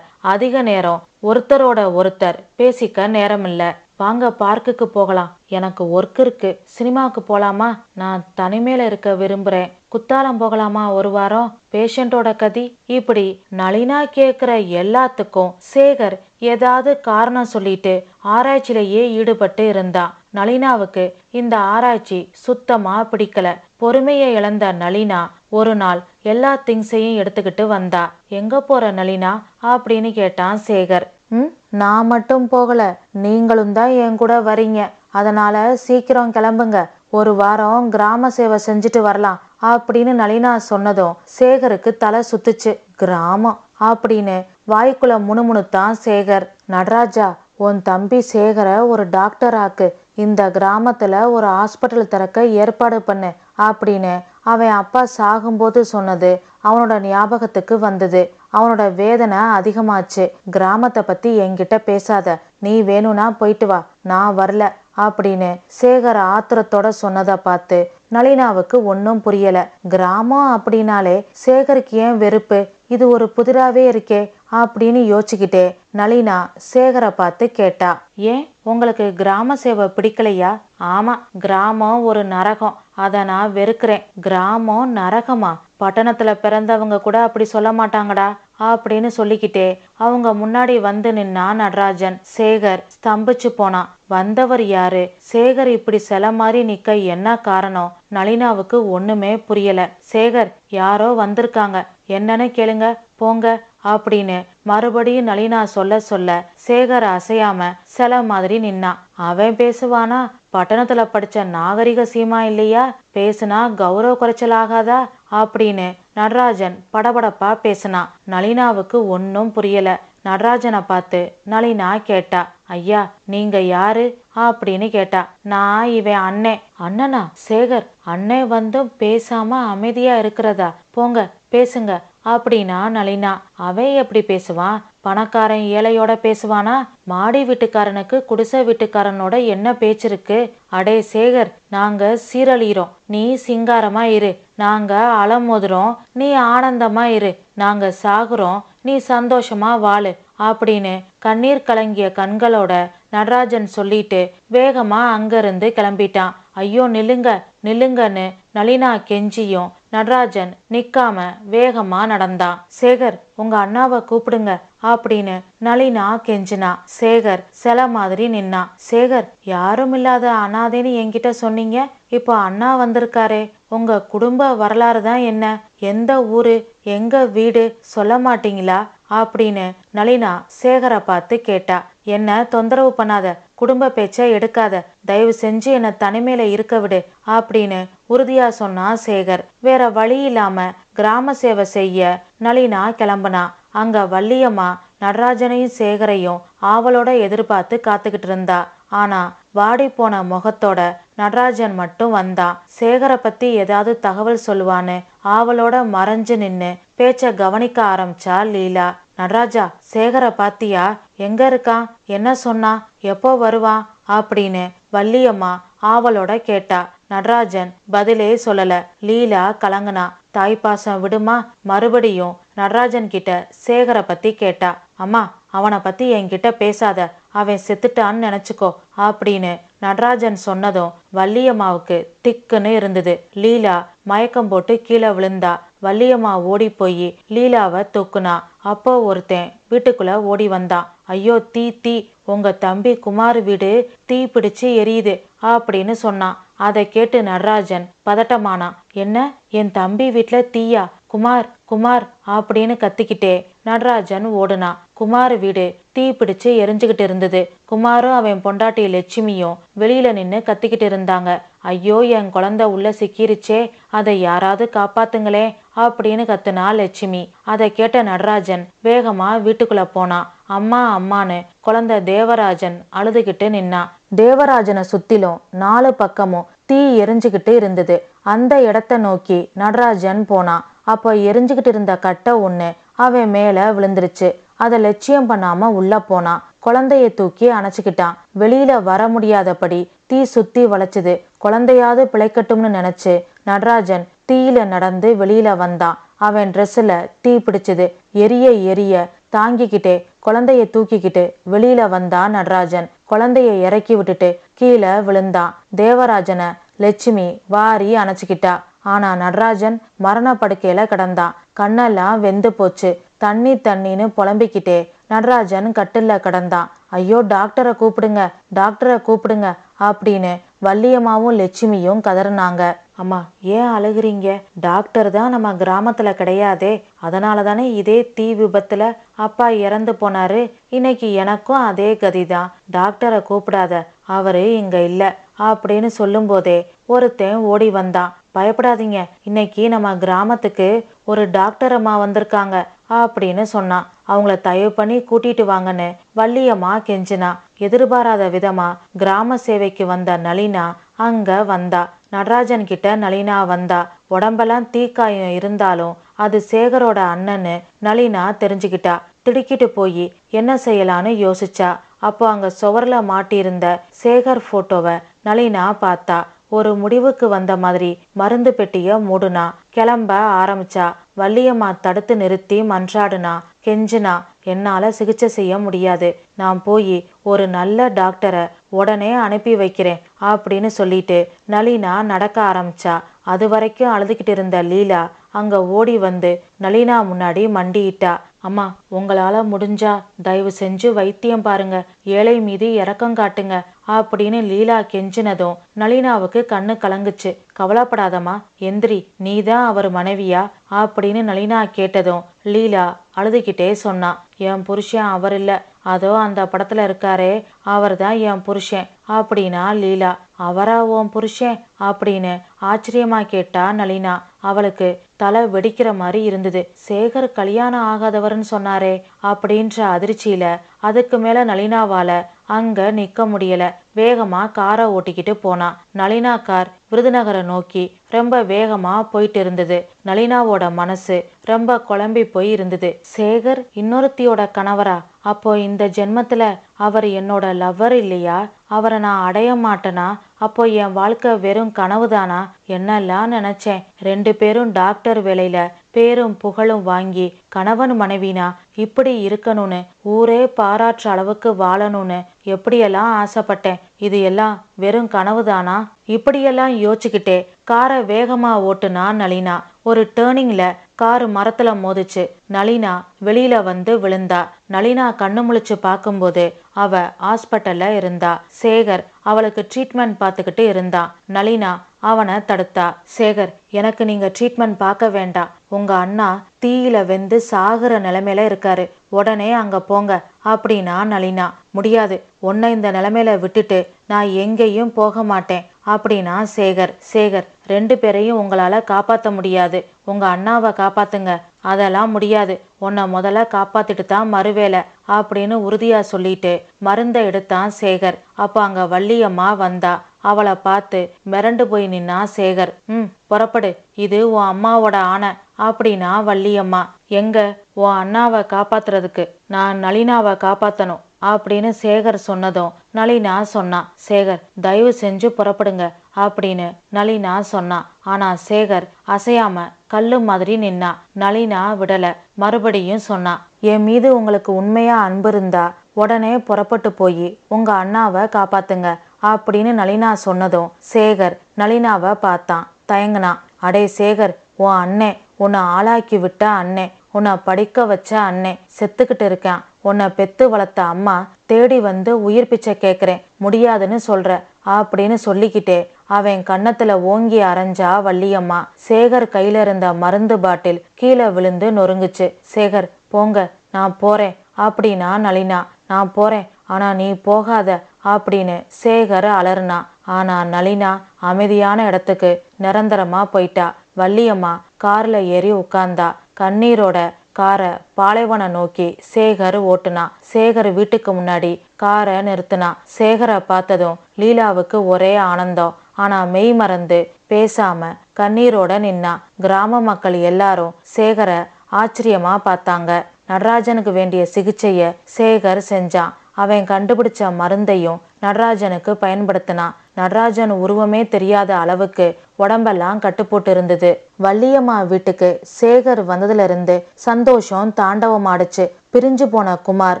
A: அதிக நேரம் ஒருத்தரோட ஒருத்தர் பேசிக்க நேரமில்லை வாங்க பார்க்குக்கு போகலாம் எனக்கு ஒர்க் இருக்கு சினிமாவுக்கு போலாமா நான் தனிமேல இருக்க விரும்புறேன் குத்தாலம் போகலாமா ஒரு வாரம் பேஷண்டோட கதி இப்படி நளினா கேக்குற எல்லாத்துக்கும் சேகர் ஏதாவது காரணம் சொல்லிட்டு ஆராய்ச்சியிலேயே ஈடுபட்டு இருந்தா நளினாவுக்கு இந்த ஆராய்ச்சி சுத்தமா பிடிக்கல பொறுமையை இழந்த நளினா ஒரு நாள் எல்லா திங்ஸையும் எடுத்துக்கிட்டு வந்தா எங்க போற நளினா அப்படின்னு கேட்டான் சேகர் ம் நான் மட்டும் போகல நீங்களும் தான் என் கூட வரீங்க அதனால சீக்கிரம் கிளம்புங்க ஒரு வாரம் கிராம சேவை செஞ்சுட்டு வரலாம் அப்படின்னு நளினா சொன்னதும் சேகருக்கு தலை சுத்துச்சு கிராமம் அப்படின்னு வாய்க்குள்ள முணுமுணுத்தான் சேகர் நடராஜா உன் தம்பி சேகரை ஒரு டாக்டர் ஆக்கு இந்த கிராமத்துல ஒரு ஹாஸ்பிட்டல் திறக்க ஏற்பாடு பண்ணு அப்படின்னு அவன் அப்பா சாகும்போது சொன்னது அவனோட ஞாபகத்துக்கு வந்தது அவனோட வேதனை அதிகமாச்சு கிராமத்தை பத்தி என்கிட்ட பேசாத நீ வேணும்னா போயிட்டு வா நான் வரல அப்படின்னு சேகர ஆத்திரத்தோட சொன்னதை பார்த்து நளினாவுக்கு ஒன்றும் புரியல கிராமம் அப்படின்னாலே சேகருக்கு ஏன் வெறுப்பு இது ஒரு புதிராவே இருக்கே அப்படின்னு யோசிச்சுக்கிட்டே நளினா சேகரை பார்த்து கேட்டா ஏன் உங்களுக்கு கிராம சேவை பிடிக்கலையா ஆமா கிராமம் ஒரு நரகம் அதை நான் வெறுக்கிறேன் கிராமம் நரகமா பட்டணத்துல பிறந்தவங்க கூட அப்படி சொல்ல மாட்டாங்கடா அப்படின்னு சொல்லிக்கிட்டே அவங்க முன்னாடி வந்து நின்னா நடராஜன் சேகர் ஸ்தம்பிச்சு போனான் வந்தவர் யாரு சேகர் இப்படி சில மாதிரி நிக்க என்ன காரணம் நளினாவுக்கு ஒண்ணுமே புரியல சேகர் யாரோ வந்திருக்காங்க என்னன்னு கேளுங்க போங்க அப்படின்னு மறுபடியும் நளினா சொல்ல சொல்ல சேகர் அசையாம சில மாதிரி நின்னா அவன் பேசுவானா பட்டணத்துல படிச்ச நாகரிக சீமா இல்லையா பேசுனா கௌரவ குறைச்சல் ஆகாதா அப்படின்னு நடராஜன் படபடப்பா பேசினா நளினாவுக்கு ஒன்றும் புரியல நடராஜனை பார்த்து நளினா கேட்டா ஐயா நீங்க யாரு அப்படின்னு கேட்டா நான் இவன் அண்ணே அண்ணனா சேகர் அண்ணே வந்தும் பேசாம அமைதியா இருக்கிறதா போங்க பேசுங்க அப்படின்னா நளினா அவன் எப்படி பேசுவான் பணக்காரன் ஏழையோட பேசுவானா மாடி வீட்டுக்காரனுக்கு குடிசை வீட்டுக்காரனோட என்ன பேச்சிருக்கு அடே சேகர் நாங்க சீரழிகிறோம் நீ சிங்காரமா இரு நாங்க அலமோதுறோம் நீ ஆனந்தமா இரு நாங்க சாகுறோம் நீ சந்தோஷமா வாழு அப்படின்னு கண்ணீர் கலங்கிய கண்களோட நடராஜன் சொல்லிட்டு வேகமா அங்கிருந்து கிளம்பிட்டான் ஐயோ நில்லுங்க நில்லுங்கன்னு நளினா கெஞ்சியும் நடராஜன் நிக்காம வேகமா நடந்தான் சேகர் உங்க அண்ணாவை கூப்பிடுங்க அப்படின்னு நளினா கெஞ்சினா சேகர் சில மாதிரி நின்னா சேகர் யாரும் இல்லாத அனாதைன்னு என்கிட்ட சொன்னீங்க இப்போ அண்ணா வந்திருக்காரே உங்க குடும்ப வரலாறு தான் என்ன எந்த ஊரு எங்க வீடு சொல்ல மாட்டீங்களா அப்படின்னு நளினா சேகரை பார்த்து கேட்டா என்ன தொந்தரவு பண்ணாத குடும்ப பேச்சை எடுக்காத தயவு செஞ்சு என்னை தனிமையில இருக்க விடு அப்படின்னு உறுதியா சொன்னா சேகர் வேற வழி இல்லாம கிராம சேவை செய்ய நளினா கிளம்புனா அங்க வள்ளியம்மா நடராஜனையும் சேகரையும் ஆவலோட எதிர்பார்த்து காத்துக்கிட்டு இருந்தா ஆனா வாடி போன முகத்தோட நடராஜன் மட்டும் வந்தா சேகரை பத்தி ஏதாவது தகவல் சொல்லுவான்னு ஆவலோட மறைஞ்சு நின்னு பேச்ச கவனிக்க ஆரம்பிச்சா லீலா நடராஜா சேகரை பாத்தியா எங்க இருக்கான் என்ன சொன்னா எப்போ வருவான் அப்படின்னு வள்ளியம்மா ஆவலோட கேட்டா நடராஜன் பதிலே சொல்லல லீலா கலங்கனா தாய்ப்பாசம் விடுமா மறுபடியும் நடராஜன் கிட்ட சேகர பத்தி கேட்டா அம்மா அவனை பத்தி என்கிட்ட பேசாத அவன் செத்துட்டான்னு நினைச்சுக்கோ அப்படின்னு நடராஜன் சொன்னதும் வள்ளியம்மாவுக்கு திக்குன்னு இருந்தது லீலா மயக்கம் போட்டு கீழே விழுந்தா வள்ளியம்மா ஓடி போய் லீலாவை தூக்குனா அப்போ ஒருத்தன் வீட்டுக்குள்ள ஓடி வந்தான் ஐயோ தீ தீ உங்க தம்பி குமார் வீடு தீ பிடிச்சு எரியுது அப்படின்னு சொன்னான் அதை கேட்டு நடராஜன் பதட்டமானா என்ன என் தம்பி வீட்ல தீயா குமார் குமார் அப்படின்னு கத்திக்கிட்டே நடராஜன் ஓடுனா குமார் வீடு தீ பிடிச்சு எரிஞ்சுகிட்டு இருந்தது குமாரும் அவன் பொண்டாட்டி லட்சுமியும் வெளியில நின்னு கத்திக்கிட்டு இருந்தாங்க ஐயோ என் குழந்தை உள்ள சிக்கிருச்சே அதை யாராவது காப்பாத்துங்களே அப்படின்னு கத்துனா லட்சுமி அதை கேட்ட நடராஜன் வேகமா வீட்டுக்குள்ள போனா அம்மா அம்மான்னு குழந்தை தேவராஜன் அழுதுகிட்டு நின்னா தேவராஜனை சுத்திலும் நாலு பக்கமும் தீ எரிஞ்சுக்கிட்டு இருந்தது அந்த இடத்த நோக்கி நடராஜன் போனான் அப்போ எரிஞ்சுக்கிட்டு இருந்த கட்டை ஒண்ணு அவன் மேலே விழுந்துருச்சு அதை லட்சியம் பண்ணாம உள்ள போனான் குழந்தைய தூக்கி அணைச்சிக்கிட்டான் வெளியில வர முடியாதபடி தீ சுத்தி வளைச்சது குழந்தையாவது பிழைக்கட்டும்னு நினைச்சு நடராஜன் தீயில நடந்து வெளியில வந்தான் அவன் ட்ரெஸ்ஸில் தீ பிடிச்சது எரிய எரிய தாங்கிக்கிட்டே குழந்தைய தூக்கிக்கிட்டு வெளியில வந்தான் நடராஜன் குழந்தைய இறக்கி விட்டுட்டு கீழே விழுந்தான் தேவராஜனை லட்சுமி வாரி அணைச்சிக்கிட்டா ஆனா நடராஜன் மரண படுக்கையில கிடந்தான் கண்ணெல்லாம் வெந்து போச்சு தண்ணி தண்ணின்னு புலம்பிக்கிட்டே நடராஜன் கட்டில்ல கிடந்தான் ஐயோ டாக்டரை கூப்பிடுங்க டாக்டரை கூப்பிடுங்க அப்படின்னு வள்ளியம்மாவும் லட்சுமியும் கதறினாங்க அம்மா ஏன் அழுகிறீங்க டாக்டர் தான் நம்ம கிராமத்தில் கிடையாதே அதனால தானே இதே தீ விபத்தில் அப்பா இறந்து போனாரு இன்னைக்கு எனக்கும் அதே கதி தான் டாக்டரை கூப்பிடாத அவரு இங்கே இல்லை அப்படின்னு சொல்லும்போதே ஒருத்தன் ஓடி வந்தான் பயப்படாதீங்க இன்னைக்கு நம்ம கிராமத்துக்கு ஒரு டாக்டர் அம்மா வந்திருக்காங்க அப்படின்னு சொன்னான் அவங்கள தயவு பண்ணி கூட்டிட்டு வாங்கன்னு வள்ளியம்மா கெஞ்சினா எதிர்பாராத விதமா கிராம சேவைக்கு வந்த நளினா அங்க வந்தா நடராஜன் கிட்ட நளினா வந்தா உடம்பெல்லாம் தீக்காயம் இருந்தாலும் அது சேகரோட அண்ணன்னு நளினா தெரிஞ்சுக்கிட்டா திடுக்கிட்டு போய் என்ன செய்யலான்னு யோசிச்சா அப்போ அங்க சுவர்ல மாட்டியிருந்த சேகர் போட்டோவை நளினா பார்த்தா ஒரு முடிவுக்கு வந்த மாதிரி மருந்து பெட்டிய மூடுனா கிளம்ப ஆரம்பிச்சா வள்ளியம்மா தடுத்து நிறுத்தி மன்றாடுனா கெஞ்சினா என்னால சிகிச்சை செய்ய முடியாது நான் போய் ஒரு நல்ல டாக்டரை உடனே அனுப்பி வைக்கிறேன் அப்படின்னு சொல்லிட்டு நளினா நடக்க ஆரம்பிச்சா அது வரைக்கும் அழுதுகிட்டு இருந்த லீலா அங்கே ஓடி வந்து நளினா முன்னாடி மண்டியிட்டா அம்மா உங்களால் முடிஞ்சா தயவு செஞ்சு வைத்தியம் பாருங்க ஏழை மீது இறக்கம் காட்டுங்க அப்படின்னு லீலா கெஞ்சினதும் நளினாவுக்கு கண்ணு கலங்குச்சு கவலைப்படாதம்மா எந்திரி நீ தான் அவர் மனைவியா அப்படின்னு நளினா கேட்டதும் லீலா அழுதுகிட்டே சொன்னான் என் புருஷன் அவர் இல்லை அதோ அந்த படத்துல இருக்காரே அவர் தான் என் புருஷன் அப்படின்னா லீலா அவரா உன் புருஷன் அப்படின்னு ஆச்சரியமா கேட்டா நளினா அவளுக்கு தலை வெடிக்கிற மாதிரி இருந்தது சேகர் கல்யாணம் ஆகாதவர்னு சொன்னாரே அப்படின்ற அதிர்ச்சியில அதுக்கு மேல நளினாவால அங்க நிக்க முடியல வேகமா காரை ஓட்டிக்கிட்டு போனா நளினா கார் விருதுநகரை நோக்கி ரொம்ப வேகமா போயிட்டு இருந்தது நளினாவோட மனசு ரொம்ப குழம்பி போய் இருந்தது சேகர் இன்னொருத்தியோட கணவரா அப்போ இந்த ஜென்மத்துல அவர் என்னோட லவ்வர் இல்லையா அவரை நான் அடைய மாட்டேனா அப்போ என் வாழ்க்கை வெறும் கனவுதானா என்னெல்லாம் நினைச்சேன் ரெண்டு பேரும் டாக்டர் வேலையில பேரும் புகழும் வாங்கி கணவன் மனைவினா இப்படி இருக்கணும்னு ஊரே பாராற்ற அளவுக்கு வாழணும்னு எப்படியெல்லாம் ஆசைப்பட்டேன் இது எல்லாம் வெறும் கனவு தானா இப்படியெல்லாம் யோசிச்சுக்கிட்டே காரை வேகமா ஓட்டுனா நளினா ஒரு டேர்னிங்ல கார் மரத்துல மோதிச்சு நளினா வெளியில வந்து விழுந்தா நளினா கண்ணு முழிச்சு பார்க்கும்போது அவ ஹாஸ்பிட்டல்ல இருந்தா சேகர் அவளுக்கு ட்ரீட்மெண்ட் பார்த்துக்கிட்டு இருந்தா நளினா அவனை தடுத்தா சேகர் எனக்கு நீங்க ட்ரீட்மெண்ட் பார்க்க வேண்டாம் உங்க அண்ணா தீயில வெந்து சாகுற நிலைமையில இருக்காரு உடனே அங்க போங்க அப்படின்னா நளினா முடியாது உன்னை இந்த நிலைமையில விட்டுட்டு நான் எங்கேயும் போக மாட்டேன் அப்படின்னா சேகர் சேகர் ரெண்டு பேரையும் உங்களால காப்பாத்த முடியாது உங்க அண்ணாவை காப்பாத்துங்க அதெல்லாம் முடியாது உன்னை முதல்ல காப்பாத்திட்டு தான் மறுவேலை அப்படின்னு உறுதியா சொல்லிட்டு மருந்தை எடுத்தான் சேகர் அப்போ அங்க வள்ளியம்மா வந்தா அவளை பார்த்து மிரண்டு போய் நின்னா சேகர் ம் புறப்படு இது உன் அம்மாவோட ஆணை அப்படின்னா வள்ளியம்மா எங்க உன் அண்ணாவை காப்பாத்துறதுக்கு நான் நளினாவை காப்பாத்தணும் அப்படின்னு சேகர் சொன்னதும் நளினா சொன்னான் சேகர் தயவு செஞ்சு புறப்படுங்க அப்படின்னு நளினா சொன்னான் ஆனா சேகர் அசையாம கல்லு மாதிரி நின்னா நளினா விடல மறுபடியும் சொன்னான் என் மீது உங்களுக்கு உண்மையா அன்பு இருந்தா உடனே புறப்பட்டு போய் உங்க அண்ணாவை காப்பாத்துங்க அப்படின்னு நளினா சொன்னதும் சேகர் நளினாவை பார்த்தான் தயங்கினான் அடே சேகர் உன் அண்ணே உன்னை ஆளாக்கி விட்ட அண்ணே உன்னை படிக்க வச்ச அண்ணே செத்துக்கிட்டு இருக்கேன் உன்னை பெத்து வளர்த்த அம்மா தேடி வந்து உயிர் பிச்சை கேட்குறேன் முடியாதுன்னு சொல்ற அப்படின்னு சொல்லிக்கிட்டே அவன் கன்னத்துல ஓங்கி அரைஞ்சா வள்ளியம்மா சேகர் கையில இருந்த மருந்து பாட்டில் கீழே விழுந்து நொறுங்குச்சு சேகர் போங்க நான் போறேன் அப்படின்னா நளினா நான் போறேன் ஆனால் நீ போகாத அப்படின்னு சேகர் அலறுனா ஆனா நளினா அமைதியான இடத்துக்கு நிரந்தரமா போயிட்டா வள்ளியம்மா கார்ல ஏறி உட்கார்ந்தா கண்ணீரோட காரை பாலைவனம் நோக்கி சேகர் ஓட்டுனா சேகர் வீட்டுக்கு முன்னாடி காரை நிறுத்தினா சேகரை பார்த்ததும் லீலாவுக்கு ஒரே ஆனந்தம் ஆனா மெய் மறந்து பேசாம கண்ணீரோட நின்னா கிராம மக்கள் எல்லாரும் சேகரை ஆச்சரியமா பார்த்தாங்க நடராஜனுக்கு வேண்டிய சிகிச்சைய சேகர் செஞ்சான் அவன் கண்டுபிடிச்ச மருந்தையும் நடராஜனுக்கு பயன்படுத்தினான் நடராஜன் உருவமே தெரியாத அளவுக்கு உடம்பெல்லாம் கட்டுப்போட்டு இருந்தது வள்ளியம்மா வீட்டுக்கு சேகர் வந்ததிலிருந்து சந்தோஷம் தாண்டவமாடுச்சு பிரிஞ்சு போன குமார்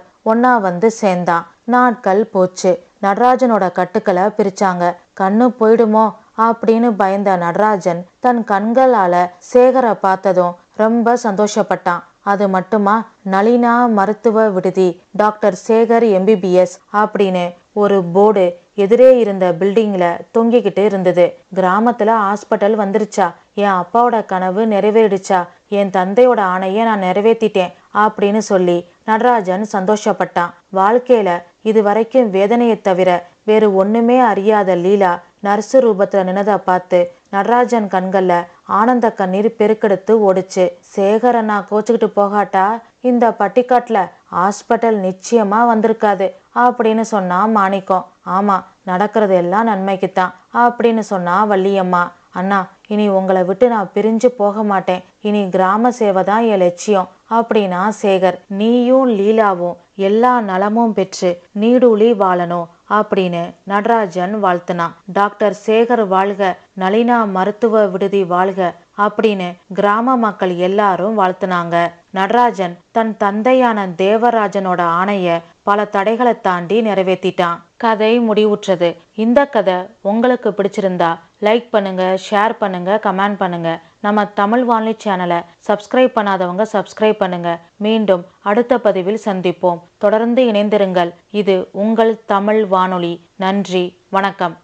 A: ஒன்னா வந்து சேர்ந்தான் நாட்கள் போச்சு நடராஜனோட கட்டுக்களை பிரிச்சாங்க கண்ணு போயிடுமோ அப்படின்னு பயந்த நடராஜன் தன் கண்களால சேகரை பார்த்ததும் ரொம்ப சந்தோஷப்பட்டான் அது மட்டுமா நளினா மருத்துவ விடுதி டாக்டர் சேகர் எம்பிபிஎஸ் அப்படின்னு ஒரு போர்டு எதிரே இருந்த பில்டிங்ல தொங்கிக்கிட்டு இருந்தது கிராமத்துல ஹாஸ்பிட்டல் வந்துருச்சா என் அப்பாவோட கனவு நிறைவேறிடுச்சா என் தந்தையோட ஆணையை நான் நிறைவேற்றிட்டேன் அப்படின்னு சொல்லி நடராஜன் சந்தோஷப்பட்டான் வாழ்க்கையில இது வரைக்கும் வேதனையை தவிர வேறு ஒண்ணுமே அறியாத லீலா நர்சு ரூபத்துல நின்னதை பார்த்து நடராஜன் கண்களில் ஆனந்த கண்ணீர் பெருக்கெடுத்து ஓடுச்சு சேகர நான் கோச்சுக்கிட்டு போகாட்டா இந்த பட்டிக்காட்டில் ஹாஸ்பிட்டல் நிச்சயமா வந்திருக்காது அப்படின்னு சொன்னா மாணிக்கம் ஆமா நடக்கிறது எல்லாம் நன்மைக்குத்தான் அப்படின்னு சொன்னா வள்ளியம்மா அண்ணா இனி உங்களை விட்டு நான் பிரிஞ்சு போக மாட்டேன் இனி கிராம சேவை தான் என் லட்சியம் அப்படின்னா சேகர் நீயும் லீலாவும் எல்லா நலமும் பெற்று நீடூழி வாழணும் அப்படின்னு நடராஜன் வாழ்த்துனான் டாக்டர் சேகர் வாழ்க நளினா மருத்துவ விடுதி வாழ்க அப்படின்னு கிராம மக்கள் எல்லாரும் வாழ்த்துனாங்க நடராஜன் தன் தந்தையான தேவராஜனோட ஆணைய பல தடைகளை தாண்டி நிறைவேற்றிட்டான் கதை முடிவுற்றது இந்த கதை உங்களுக்கு பிடிச்சிருந்தா லைக் பண்ணுங்கள் ஷேர் பண்ணுங்கள் கமெண்ட் பண்ணுங்கள் நம்ம தமிழ் வானொலி சேனலை சப்ஸ்கிரைப் பண்ணாதவங்க சப்ஸ்கிரைப் பண்ணுங்கள் மீண்டும் அடுத்த பதிவில் சந்திப்போம் தொடர்ந்து இணைந்திருங்கள் இது உங்கள் தமிழ் வானொலி நன்றி வணக்கம்